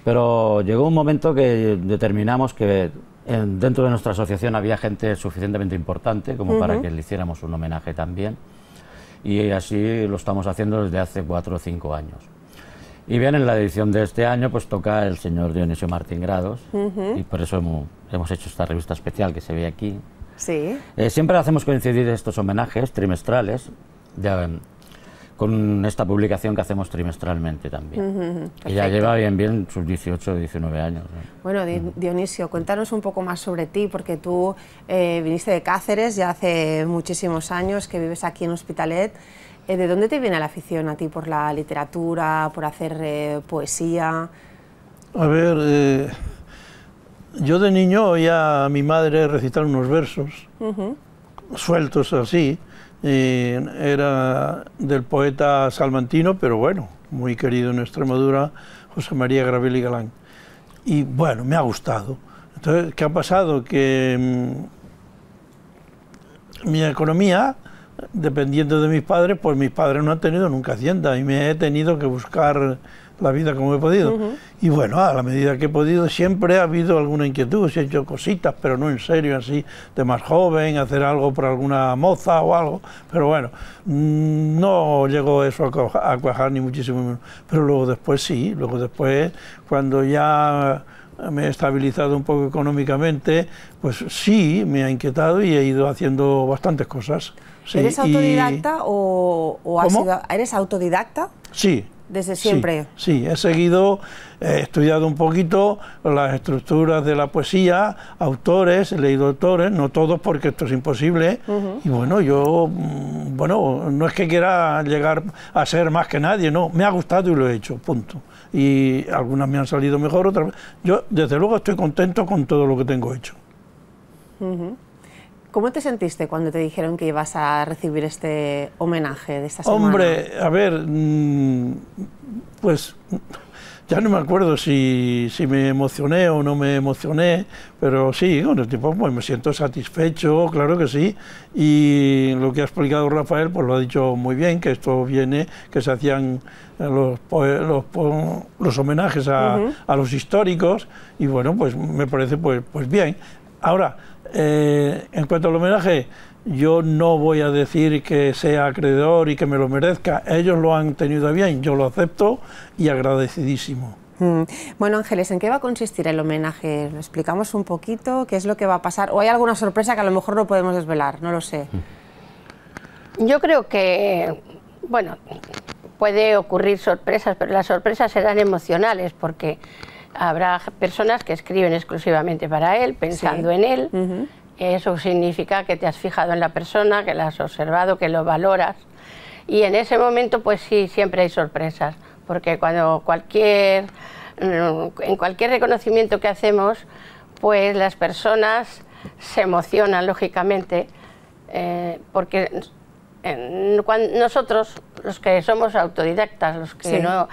pero llegó un momento que determinamos que dentro de nuestra asociación había gente suficientemente importante como para que le hiciéramos un homenaje también. Y así lo estamos haciendo desde hace cuatro o cinco años. Y bien, en la edición de este año pues toca el señor Dionisio Martín Grados y por eso hemos, hemos, hecho esta revista especial que se ve aquí. Eh, siempre hacemos coincidir estos homenajes trimestrales. De, con esta publicación que hacemos trimestralmente también. Uh ya lleva bien, bien sus 18, 19 años. Bueno, Dionisio, cuéntanos un poco más sobre ti, porque tú eh, viniste de Cáceres ya hace muchísimos años, que vives aquí en Hospitalet. Eh, ¿De dónde te viene la afición a ti por la literatura, por hacer eh, poesía? A ver, yo de niño oía a mi madre recitar unos versos, sueltos así, era del poeta salmantino, pero bueno, muy querido en Extremadura, José María Gravel y Galán. Y bueno, me ha gustado. Entonces, ¿qué ha pasado? Que mm, mi economía, dependiendo de mis padres, pues mis padres no han tenido nunca hacienda y me he tenido que buscar la vida como he podido. Y bueno, a la medida que he podido, siempre ha habido alguna inquietud, si he hecho cositas, pero no en serio, así, de más joven, hacer algo por alguna moza o algo, pero bueno, mm, no llegó eso a cuajar ni muchísimo menos. Pero luego después sí, luego después, cuando ya me he estabilizado un poco económicamente, pues sí, me ha inquietado y he ido haciendo bastantes cosas. ¿Eres autodidacta o, o has sido, ¿Eres autodidacta? Sí, desde siempre. Sí, he seguido, he eh, estudiado un poquito las estructuras de la poesía, autores, he leído autores, no todos porque esto es imposible. Y bueno, yo, mm, bueno, no es que quiera llegar a ser más que nadie, no, me ha gustado y lo he hecho, punto. Y algunas me han salido mejor, otras. Yo, desde luego, estoy contento con todo lo que tengo hecho. ¿Cómo te sentiste cuando te dijeron que ibas a recibir este homenaje de esta semana? Hombre, a ver, mm, pues ya no me acuerdo si, me emocioné o no me emocioné, pero sí, bueno, tipo, pues, me siento satisfecho, claro que sí, y lo que ha explicado Rafael pues lo ha dicho muy bien, que esto viene, que se hacían los, los, homenajes a, a los históricos, y bueno, pues me parece pues, pues bien. Ahora, eh, en cuanto al homenaje, yo no voy a decir que sea acreedor y que me lo merezca. Ellos lo han tenido bien, yo lo acepto y agradecidísimo. Mm. Bueno, Ángeles, ¿en qué va a consistir el homenaje? ¿Lo explicamos un poquito? ¿Qué es lo que va a pasar? ¿O hay alguna sorpresa que a lo mejor no podemos desvelar? No lo sé. Mm. Yo creo que, bueno, puede ocurrir sorpresas, pero las sorpresas serán emocionales porque habrá personas que escriben exclusivamente para él, pensando en él. Eso significa que te has fijado en la persona, que la has observado, que lo valoras. Y en ese momento, pues sí, siempre hay sorpresas, porque cuando cualquier, mm, en cualquier reconocimiento que hacemos, pues las personas se emocionan, lógicamente, eh, porque nosotros, los que somos autodidactas, los que no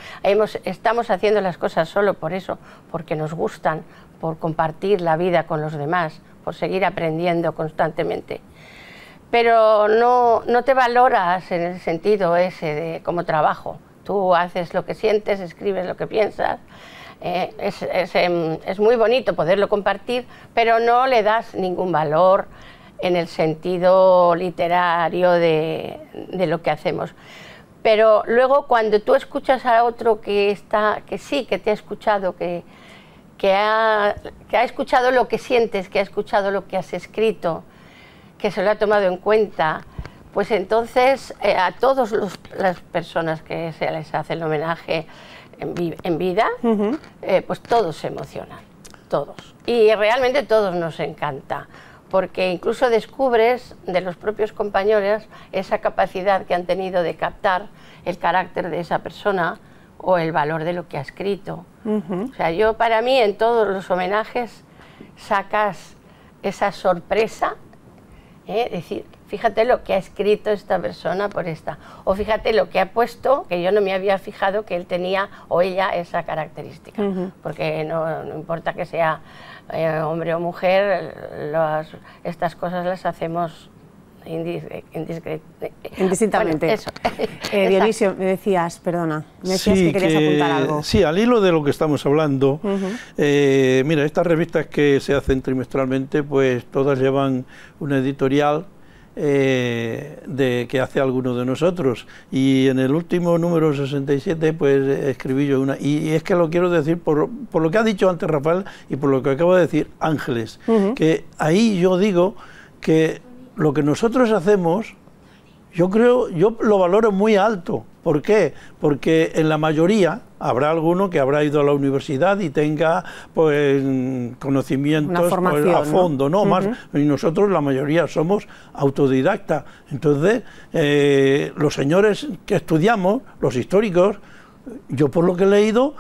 estamos haciendo las cosas solo por eso, porque nos gustan, por compartir la vida con los demás, por seguir aprendiendo constantemente. Pero no, te valoras en el sentido ese de como trabajo. Tú haces lo que sientes, escribes lo que piensas. Eh, em, es muy bonito poderlo compartir, pero no le das ningún valor en el sentido literario de, de, lo que hacemos. Pero luego cuando tú escuchas a otro que, está, que sí, que te ha escuchado, que, que, ha, que ha escuchado lo que sientes, que ha escuchado lo que has escrito, que se lo ha tomado en cuenta, pues entonces eh, a todas las personas que se les hace el homenaje en, vida, eh, pues todos se emocionan, todos. Y realmente todos nos encanta porque incluso descubres de los propios compañeros esa capacidad que han tenido de captar el carácter de esa persona o el valor de lo que ha escrito. O sea, yo para mí en todos los homenajes sacas esa sorpresa, ¿eh? decir, fíjate lo que ha escrito esta persona por esta, o fíjate lo que ha puesto, que yo no me había fijado que él tenía o ella esa característica, porque no, no importa que sea eh, hombre o mujer, estas cosas las hacemos indistintamente. Bueno, eh, Dionisio, me decías, perdona, me decías que querías apuntar algo. Sí, al hilo de lo que estamos hablando, eh, mira, estas revistas que se hacen trimestralmente, pues todas llevan una editorial eh, de que hace alguno de nosotros. Y en el último número 67, pues escribí yo una. Y, es que lo quiero decir por, lo que ha dicho antes Rafael y por lo que acaba de decir Ángeles, que ahí yo digo que lo que nosotros hacemos yo creo, yo lo valoro muy alto. ¿Por qué? Porque en la mayoría habrá alguno que habrá ido a la universidad y tenga pues conocimientos pues, a fondo, ¿no? y nosotros la mayoría somos autodidactas. Entonces, eh, los señores que estudiamos, los históricos, yo por lo que he leído,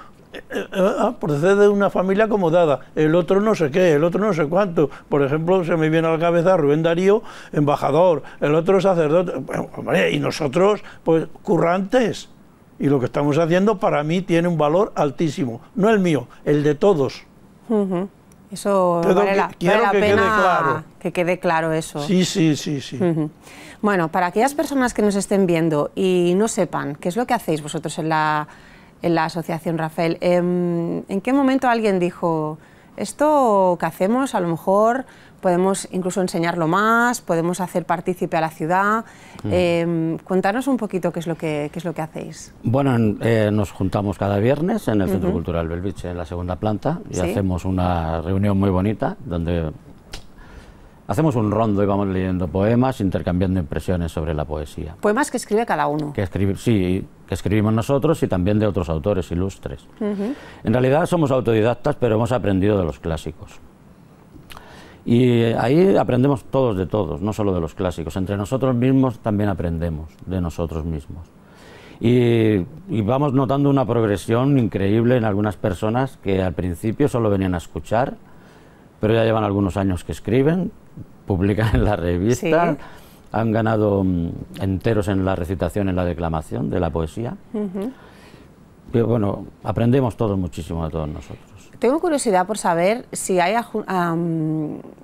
Ah, ah, procede de una familia acomodada, el otro no sé qué, el otro no sé cuánto. Por ejemplo, se me viene a la cabeza Rubén Darío, embajador, el otro sacerdote. y nosotros, pues, currantes. Y lo que estamos haciendo para mí tiene un valor altísimo, no el mío, el de todos. Eso vale, la, quiero que pena quede claro. que quede claro eso. Sí, sí, sí, sí. Bueno, para aquellas personas que nos estén viendo y no sepan qué es lo que hacéis vosotros en la en la asociación Rafael. Em, ¿En qué momento alguien dijo, esto que hacemos a lo mejor podemos incluso enseñarlo más, podemos hacer partícipe a la ciudad? Em, contanos un poquito qué es lo que, es lo que hacéis. Bueno, eh, nos juntamos cada viernes en el Centro Cultural Belviche... en la segunda planta, y hacemos una reunión muy bonita donde Hacemos un rondo y vamos leyendo poemas, intercambiando impresiones sobre la poesía. Poemas que escribe cada uno. Que escribe, sí, escribimos nosotros y también de otros autores ilustres. En realidad somos autodidactas, pero hemos aprendido de los clásicos. Y ahí aprendemos todos de todos, no solo de los clásicos. Entre nosotros mismos también aprendemos de nosotros mismos. Y, vamos notando una progresión increíble en algunas personas que al principio solo venían a escuchar, pero ya llevan algunos años que escriben, publican en la revista han ganado mm, enteros en la recitación, en la declamación de la poesía. Pero bueno, aprendemos todos muchísimo de todos nosotros. Tengo curiosidad por saber si hay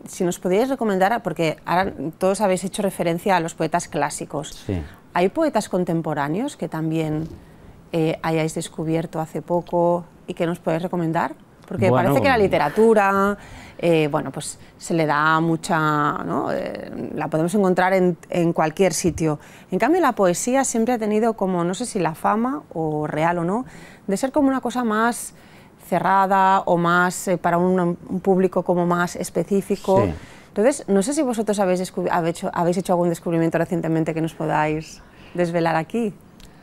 si nos podíais recomendar, porque ahora todos habéis hecho referencia a los poetas clásicos. ¿Hay poetas contemporáneos que también eh, hayáis descubierto hace poco y que nos podéis recomendar? Porque parece que la literatura, eh, bueno, pues se le da mucha, ¿no? Eh, la podemos encontrar en, en, cualquier sitio. En cambio, la poesía siempre ha tenido como, no sé si la fama, o real o no, de ser como una cosa más cerrada o más eh, para un, público como más específico. Entonces, no sé si vosotros habéis, habéis hecho algún descubrimiento recientemente que nos podáis desvelar aquí.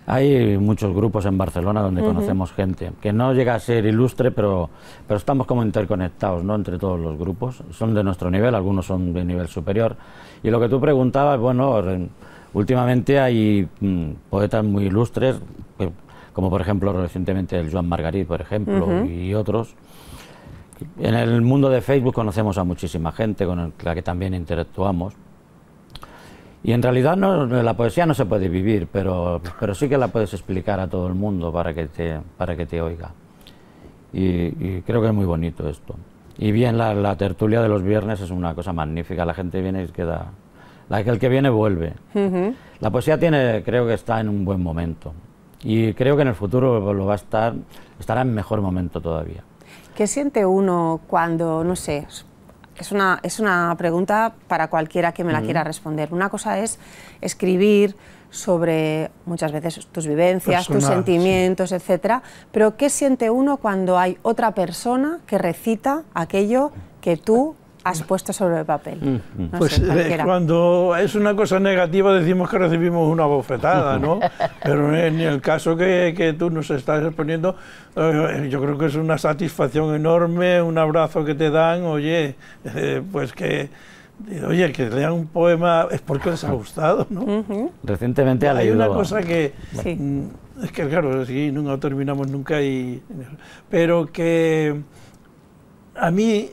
Hay muchos grupos en Barcelona donde conocemos gente, que no llega a ser ilustre, pero, pero estamos como interconectados ¿no? entre todos los grupos. Son de nuestro nivel, algunos son de nivel superior. Y lo que tú preguntabas, bueno, últimamente hay mm, poetas muy ilustres, como por ejemplo recientemente el Joan Margarit, por ejemplo, y otros. En el mundo de Facebook conocemos a muchísima gente con la que también interactuamos. Y en realidad no, la poesía no se puede vivir, pero, pero sí que la puedes explicar a todo el mundo para que te, para que te oiga. Y, creo que es muy bonito esto. Y bien, la, tertulia de los viernes es una cosa magnífica. La gente viene y queda... La, el que viene vuelve. La poesía tiene, creo que está en un buen momento. Y creo que en el futuro lo va a estar, estará en mejor momento todavía. ¿Qué siente uno cuando, no sé, es una, es una pregunta para cualquiera que me la quiera responder. Una cosa es escribir sobre muchas veces tus vivencias, tus sentimientos, etcétera, pero ¿qué siente uno cuando hay otra persona que recita aquello que tú has puesto sobre el papel. pues eh, cuando es una cosa negativa decimos que recibimos una bofetada, ¿no? Pero en el caso que, tú nos estás exponiendo, eh, yo creo que es una satisfacción enorme, un abrazo que te dan, oye, eh, pues que... Oye, que lean un poema es porque les ha gustado, ¿no? ...recientemente ha Recientemente Hay una cosa que... Mm, es que claro, si nunca terminamos nunca y... Pero que a mí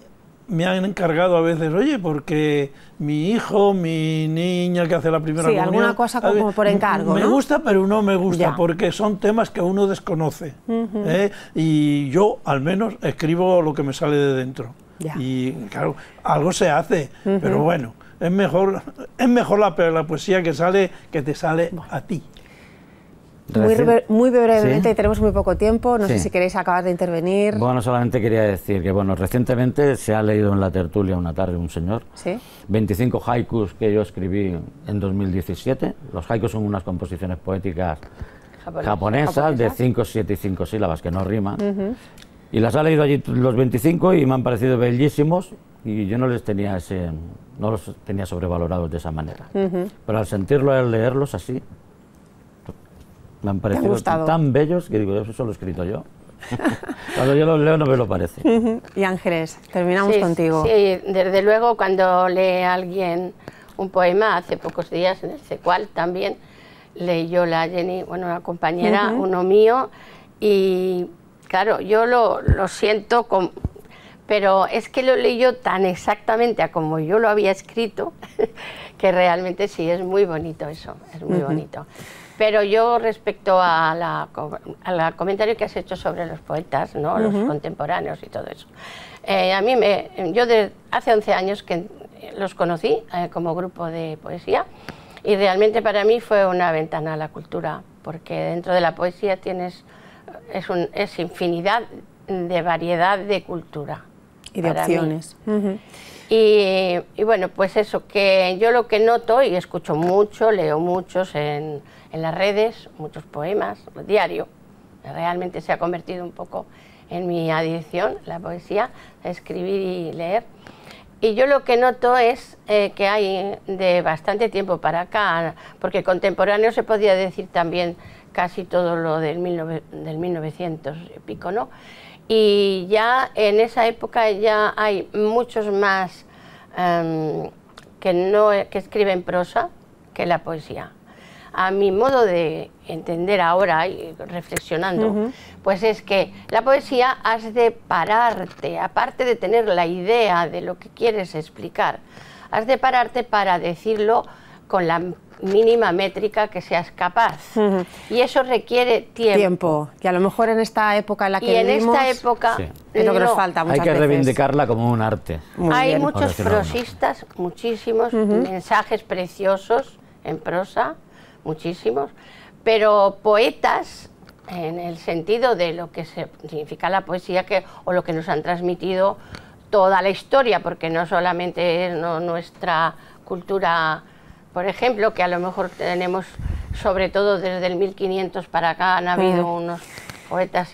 me han encargado a veces, oye, porque mi hijo, mi niña que hace la primera sí, alguna cosa como por encargo. Me gusta, pero no me gusta, porque son temas que uno desconoce. ¿eh? Y yo, al menos, escribo lo que me sale de dentro. Y claro, algo se hace, pero bueno, es mejor, es mejor la, la poesía que sale que te sale a ti. Muy, brevemente, tenemos muy poco tiempo, no sé si queréis acabar de intervenir. Bueno, solamente quería decir que, bueno, recientemente se ha leído en la tertulia una tarde un señor, 25 haikus que yo escribí en 2017. Los haikus son unas composiciones poéticas japonesas, de 5, 7 y 5 sílabas que no riman. Y las ha leído allí los 25 y me han parecido bellísimos y yo no les tenía ese, no los tenía sobrevalorados de esa manera. Pero al sentirlo, al leerlos así, me han parecido tan bellos que digo, eso lo he escrito yo. cuando yo los leo no me lo parece. y Ángeles, terminamos contigo. Sí, desde luego cuando lee alguien un poema, hace pocos días, en el cual también leyó la Jenny, bueno, una compañera, uno mío, y claro, yo lo, lo siento, pero es que lo leyó tan exactamente a como yo lo había escrito, que realmente sí, es muy bonito eso, es muy bonito. Pero yo respecto a la, comentario que has hecho sobre los poetas, ¿no? los contemporáneos y todo eso, eh, a mí me, yo hace 11 años que los conocí eh, como grupo de poesía y realmente para mí fue una ventana a la cultura, porque dentro de la poesía tienes es, un, es infinidad de variedad de cultura. Y de opciones. Y, bueno, pues eso, que yo lo que noto y escucho mucho, leo muchos en, en las redes, muchos poemas, diario, realmente se ha convertido un poco en mi adicción, la poesía, escribir y leer. Y yo lo que noto es eh, que hay de bastante tiempo para acá, porque contemporáneo se podía decir también casi todo lo del, del 1900 y pico, ¿no? y ya en esa época ya hay muchos más em, que, no, escriben prosa que la poesía. A mi modo de entender ahora, y reflexionando, pues es que la poesía has de pararte, aparte de tener la idea de lo que quieres explicar, has de pararte para decirlo con la mínima métrica que seas capaz. Y eso requiere tiempo. Tiempo, que a lo mejor en esta época en la que y en esta época... no. nos falta Hay que reivindicarla como un arte. Hay muchos prosistas, muchísimos, mensajes preciosos en prosa, muchísimos, pero poetas en el sentido de lo que significa la poesía que, o lo que nos han transmitido toda la historia, porque no solamente es nuestra cultura por ejemplo, que a lo mejor tenemos, sobre todo desde el 1500 para acá, han habido mm. unos poetas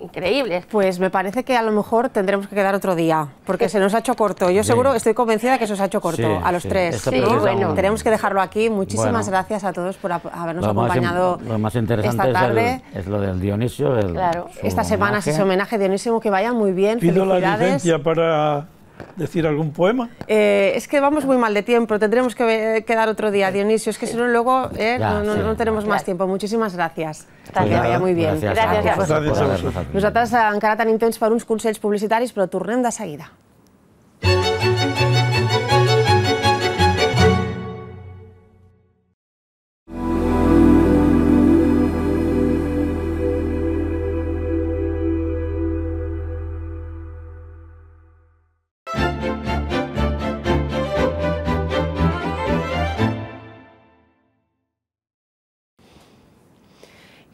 increíbles. Pues me parece que a lo mejor tendremos que quedar otro día, porque se nos ha hecho corto. Yo seguro, estoy convencida que se os ha hecho corto a los tres. Sí, bueno. Tenemos que dejarlo aquí. Muchísimas gracias a todos por habernos acompañado esta acompañado lo más interesante esta tarde. Es, lo del Dionisio. claro. Esta semana es ese homenaje, Dionisio, que vaya muy bien. Pido la licencia para decir algún poema? Eh, es que vamos muy mal de tiempo, tendremos que quedar otro día, eh. Dionisio. Es que si no, luego eh, no, tenemos más tiempo. Muchísimas gracias. Pues vaya muy bien. Gracias. gracias. Nosotras a unos encara publicitarios, pero uns consells publicitarios, pero tornem de seguida.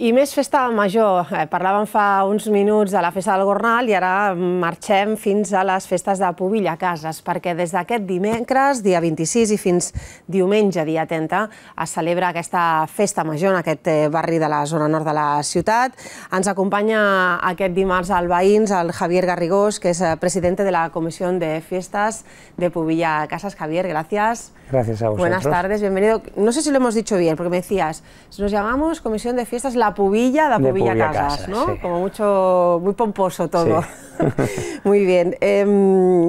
I més festa major. Eh, parlàvem fa uns minuts de la festa del Gornal i ara marxem fins a les festes de Pubilla Cases, perquè des d'aquest dimecres, dia 26, i fins diumenge, dia 30, es celebra aquesta festa major en aquest eh, barri de la zona nord de la ciutat. Ens acompanya aquest dimarts al Veïns el Javier Garrigós, que és eh, president de la Comissió de Festes de Pubilla Casas. Javier, gràcies. Gràcies a vosaltres. Buenas tardes, bienvenido. No sé si lo hemos dicho bien, porque me decías, nos llamamos Comisión de Fiestas La La pubilla, la pubilla, casas, ¿no? Como mucho, muy pomposo todo. muy bien. Em,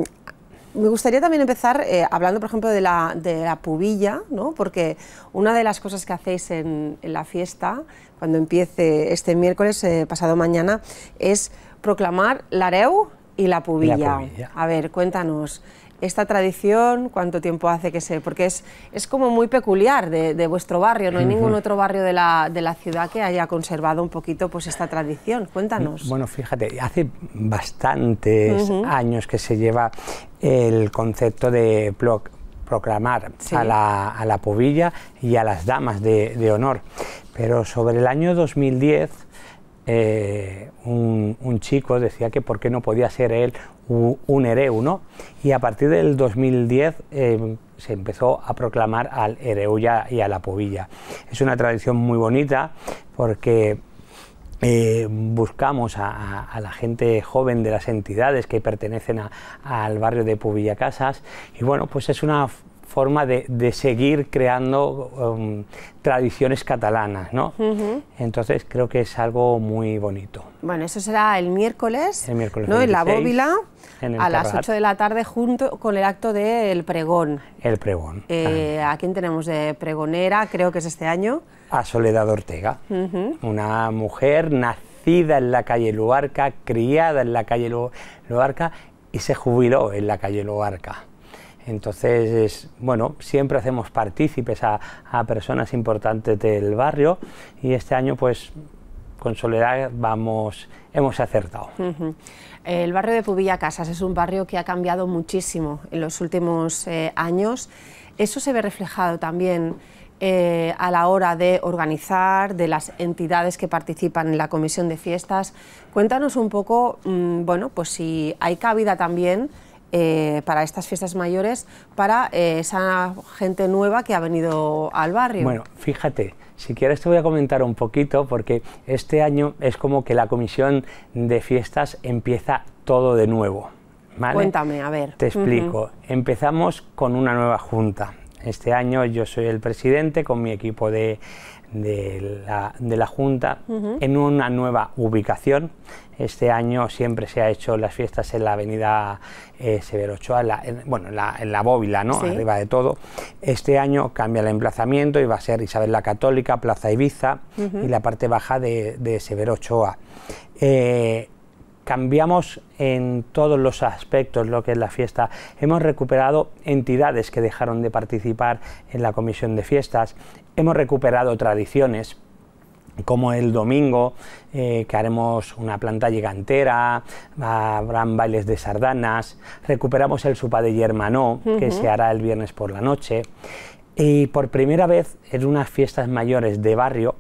me gustaría también empezar eh, hablando, por ejemplo, de la, de la pubilla, ¿no? porque una de las cosas que hacéis en, la fiesta, cuando empiece este miércoles, eh, pasado mañana, es proclamar la l'Areu, y la la pubilla. A ver, cuéntanos, esta tradición, cuánto tiempo hace que se... porque es, es como muy peculiar de, vuestro barrio, no hay ningún otro barrio de la, ciudad que haya conservado un poquito pues esta tradición, cuéntanos. Bueno, fíjate, hace bastantes años que se lleva el concepto de proclamar a, la, a la pobilla y a las damas de, de honor. Pero sobre el año 2010 eh, un, chico decía que por qué no podía ser él un hereu, ¿no? Y a partir del 2010 eh, se empezó a proclamar al hereu y a, la povilla. Es una tradición muy bonita porque eh, buscamos a, la gente joven de las entidades que pertenecen al barrio de Pubilla Casas y bueno, pues es una forma de, seguir creando um, tradiciones catalanas, ¿no? Entonces creo que es algo muy bonito. Bueno, eso será el miércoles, en la Bóvila, a las 8 de la tarde, junto con el acto del pregón. El pregón. Eh, ¿A quién tenemos de pregonera? Creo que es este año. A Soledad Ortega, una mujer nacida en la calle Luarca, criada en la calle Luarca y se jubiló en la calle Luarca. Entonces, bueno, siempre hacemos partícipes a, personas importantes del barrio y este año pues con Soledad vamos, hemos acertado. El barrio de Pubilla Casas es un barrio que ha cambiado muchísimo en los últimos eh, años. Eso se ve reflejado también eh, a la hora de organizar, de las entidades que participan en la comisión de fiestas. Cuéntanos un poco, mm, bueno, pues si hay cabida también eh, para estas fiestas mayores para eh, esa gente nueva que ha venido al barrio. Bueno, fíjate, si quieres te voy a comentar un poquito porque este año es como que la comisión de fiestas empieza todo de nuevo. Cuéntame, a ver. Te explico. Empezamos con una nueva junta este año yo soy el presidente con mi equipo de, la, Junta en una nueva ubicación. Este año siempre se ha hecho las fiestas en la avenida eh, Severo Ochoa, en bueno, en la, bóvila, ¿no? arriba de todo. Este año cambia el emplazamiento y va a ser Isabel la Católica, Plaza Ibiza y la parte baja de, Severo Ochoa. Eh, cambiamos en todos los aspectos lo que es la fiesta. Hemos recuperado entidades que dejaron de participar en la comisión de fiestas, hemos recuperado tradiciones como el domingo, eh, que haremos una planta gigantera, habrán bailes de sardanas, recuperamos el Supa de Germanó, que se hará el viernes por la noche, y por primera vez en unas fiestas mayores de barrio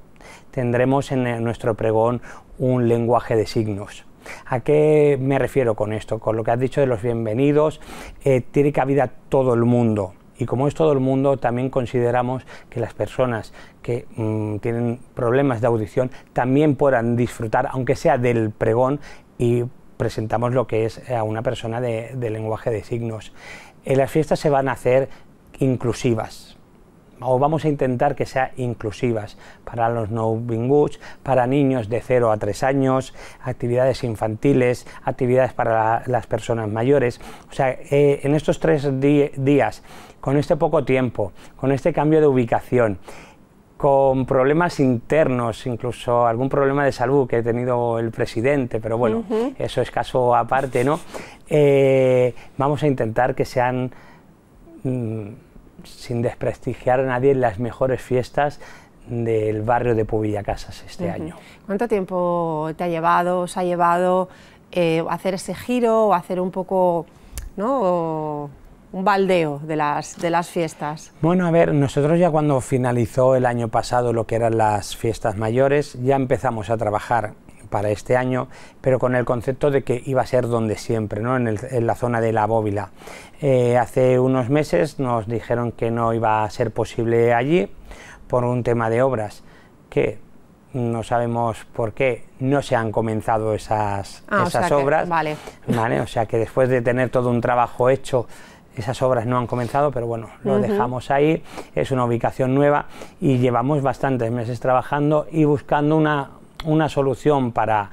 tendremos en eh, nuestro pregón un lenguaje de signos ¿A qué me refiero con esto? Con lo que has dicho de los bienvenidos, eh, tiene cabida todo el mundo. Y como es todo el mundo, también consideramos que las personas que mm, tienen problemas de audición también puedan disfrutar, aunque sea del pregón, y presentamos lo que es a una persona de, lenguaje de signos. las fiestas se van a hacer inclusivas, o vamos a intentar que sean inclusivas para los no goods para niños de 0 a 3 años, actividades infantiles, actividades para las personas mayores. O sea, eh, en estos tres días, con este poco tiempo, con este cambio de ubicación, con problemas internos, incluso algún problema de salud que ha tenido el presidente, pero bueno, eso es caso aparte, ¿no? Eh, vamos a intentar que sean... Mm, sin desprestigiar a nadie, las mejores fiestas del barrio de Pubilla Casas este año. ¿Cuánto tiempo te ha llevado, os ha llevado eh, hacer ese giro o hacer un poco, ¿no? un baldeo de las, de las fiestas. Bueno, a ver, nosotros ya cuando finalizó el año pasado lo que eran las fiestas mayores, ya empezamos a trabajar para este año, pero con el concepto de que iba a ser donde siempre, ¿no? en, la zona de la bóvila. Eh, hace unos meses nos dijeron que no iba a ser posible allí por un tema de obras que no sabemos por qué no se han comenzado esas, ah, obras. vale. O sea que después de tener todo un trabajo hecho, esas obras no han comenzado, pero bueno, lo dejamos ahí. Es una ubicación nueva y llevamos bastantes meses trabajando y buscando una, una solución para,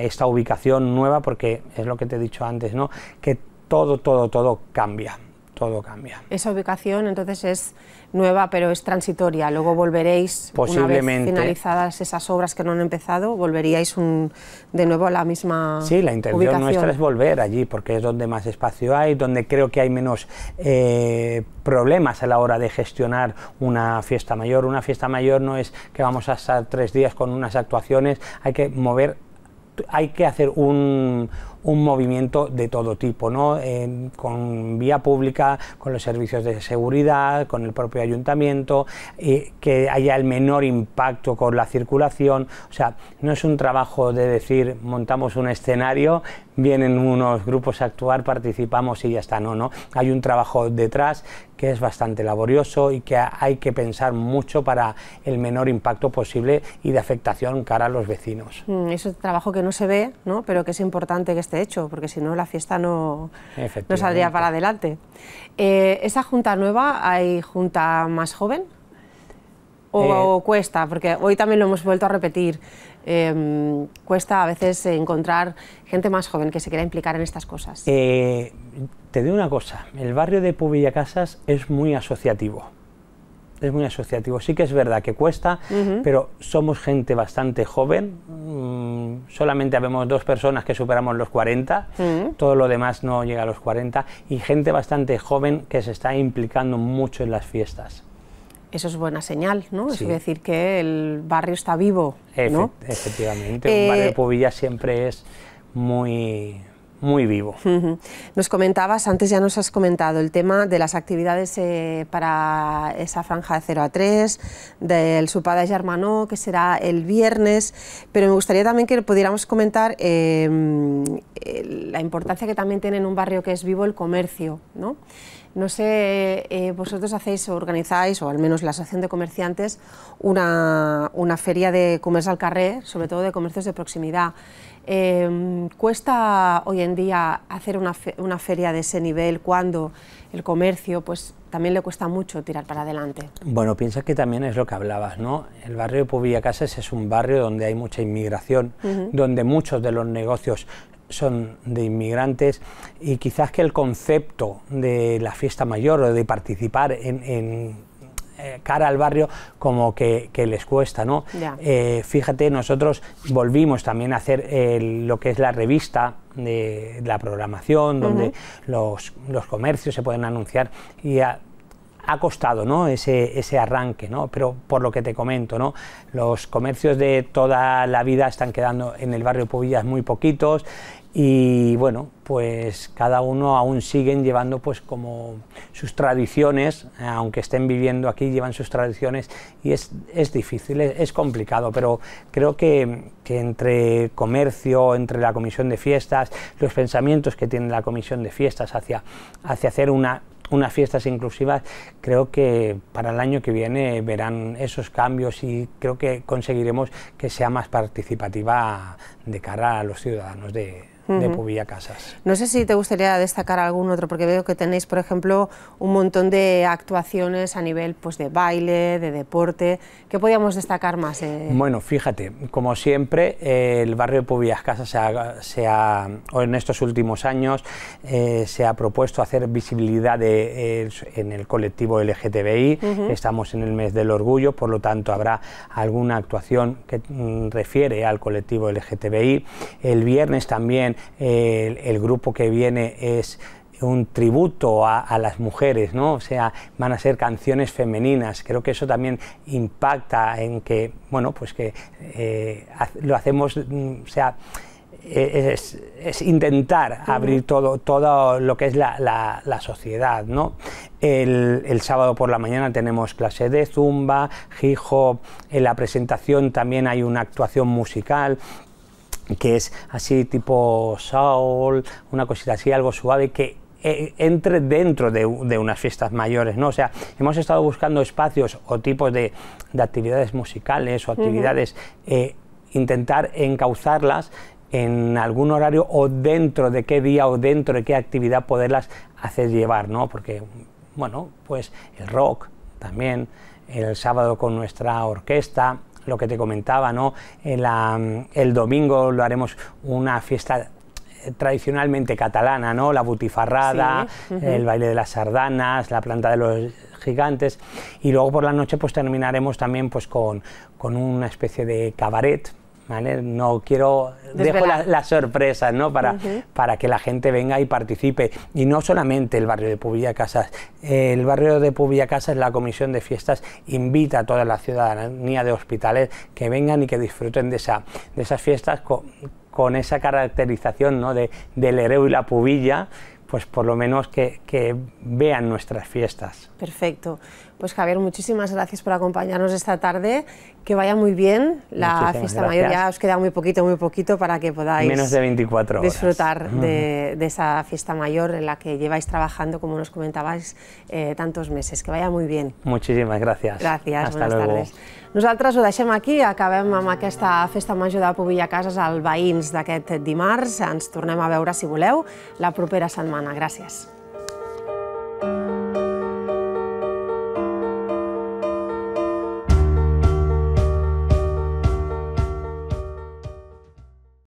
esta ubicación nueva, porque es lo que te he dicho antes, ¿no? que todo, todo, todo cambia. Todo cambia. Esa ubicación entonces es nueva, pero es transitoria. Luego volveréis, Posiblemente. una vez finalizadas esas obras que no han empezado, volveríais un, de nuevo a la misma Sí, la intención nuestra es volver allí, porque es donde más espacio hay, donde creo que hay menos eh, problemas a la hora de gestionar una fiesta mayor. Una fiesta mayor no es que vamos a estar tres días con unas actuaciones, hay que mover hay que hacer un, un movimiento de todo tipo, ¿no? Eh, con vía pública, con los servicios de seguridad, con el propio ayuntamiento, eh, que haya el menor impacto con la circulación. O sea, no es un trabajo de decir montamos un escenario, vienen unos grupos a actuar, participamos y ya está. No, no. Hay un trabajo detrás que es bastante laborioso y que hay que pensar mucho para el menor impacto posible y de afectación cara a los vecinos. Mm, es un trabajo que no se ve, ¿no? pero que es importante que hecho, porque si no la fiesta no, no saldría para adelante. Eh, ¿Esa junta nueva hay junta más joven? O, eh, cuesta? Porque hoy también lo hemos vuelto a repetir. Em, cuesta a veces encontrar gente más joven que se quiera implicar en estas cosas. Eh, te digo una cosa, el barrio de pubillacasas Casas es muy asociativo es muy asociativo. Sí que es verdad que cuesta, pero somos gente bastante joven. Mm, solamente habemos dos personas que superamos los 40. Todo lo demás no llega a los 40. Y gente bastante joven que se está implicando mucho en las fiestas. Eso es buena señal, ¿no? Es decir que el barrio está vivo, Efectivamente. el eh, barrio de siempre es muy muy vivo. Nos comentabas, antes ya nos has comentado, el tema de las actividades eh, para esa franja de 0 a 3, del Supada hermano que será el viernes, pero me gustaría también que pudiéramos comentar em, la importancia que también tiene en un barrio que es vivo el comercio, ¿no? No sé, eh, vosotros hacéis o organizáis, o al menos la Asociación de Comerciantes, una, una feria de comercio al carrer, sobre todo de comercios de proximidad. Em, cuesta hoy en día hacer una, feria de ese nivel cuando el comercio pues, también le cuesta mucho tirar para adelante. Bueno, piensa que también es lo que hablabas, ¿no? El barrio de Casas es un barrio donde hay mucha inmigración, donde muchos de los negocios son de inmigrantes y quizás que el concepto de la fiesta mayor o de participar en eh, cara al barrio como que, les cuesta, ¿no? Eh, fíjate, nosotros volvimos también a hacer eh, lo que es la revista de la programación, donde los, comercios se pueden anunciar y ha costado ¿no? ese, ese arranque, ¿no? pero por lo que te comento, ¿no? los comercios de toda la vida están quedando en el barrio Pubillas muy poquitos y bueno, pues cada uno aún siguen llevando pues como sus tradiciones, aunque estén viviendo aquí, llevan sus tradiciones y es, difícil, es, complicado, pero creo que, entre comercio, entre la comisión de fiestas, los pensamientos que tiene la comisión de fiestas hacia, hacia hacer una unas fiestas inclusivas, creo que para el año que viene verán esos cambios y creo que conseguiremos que sea más participativa de cara a los ciudadanos de, de Casas. No sé si te gustaría destacar algún otro, porque veo que tenéis, por ejemplo, un montón de actuaciones a nivel pues, de baile, de deporte. ¿Qué podíamos destacar más? Eh? Bueno, fíjate, como siempre, el barrio de Pubillas Casas se ha, en estos últimos años eh, se ha propuesto hacer visibilidad de, en el colectivo LGTBI. Estamos en el mes del orgullo, por lo tanto habrá alguna actuación que mm, refiere al colectivo LGTBI. El viernes también el, grupo que viene es un tributo a, las mujeres, ¿no? O sea, van a ser canciones femeninas. Creo que eso también impacta en que, bueno, pues que eh, lo hacemos, mm, o sea, e, es, intentar abrir todo, todo lo que es la, la, sociedad, ¿no? El, sábado por la mañana tenemos clase de zumba, hip en la presentación también hay una actuación musical que es así tipo soul, una cosita así, algo suave que eh, entre dentro de, unas fiestas mayores, ¿no? O sea, hemos estado buscando espacios o tipos de, actividades musicales o actividades, eh, intentar encauzarlas en algún horario o dentro de qué día o dentro de qué actividad poderlas hacer llevar, ¿no? Porque, bueno, pues el rock también, el sábado con nuestra orquesta, lo que te comentaba, ¿no? Mm, el, domingo lo haremos una fiesta eh, tradicionalmente catalana, ¿no? La butifarrada, el baile de las sardanas, la planta de los gigantes y luego por la noche pues terminaremos también pues con, con una especie de cabaret no quiero, dejo las sorpresas ¿no? Para, para que la gente venga y participe. Y no solamente el barrio de Pubilla Casas, el barrio de Pubilla Casas, la comisión de fiestas invita a toda la ciudadanía de hospitales que vengan y que disfruten de, esa, de esas fiestas con, esa caracterización, De, del hereo y la pubilla, pues por lo menos que, que vean nuestras fiestas. Perfecto. Pues Javier, muchísimas gracias por acompañarnos esta tarde. Que vaya muy bien la fiesta mayor. Ya os queda muy poquito, muy poquito para que podáis Menos de disfrutar de, esa fiesta mayor en la que lleváis trabajando, como nos comentabais, eh, tantos meses. Que vaya muy bien. Muchísimas gracias. Gracias, buenas tardes. Nosaltres lo deixem aquí, acabem amb aquesta festa major de Pobilla Casas al de d'aquest dimarts. Ens tornem a veure, si voleu, la propera setmana. Gracias.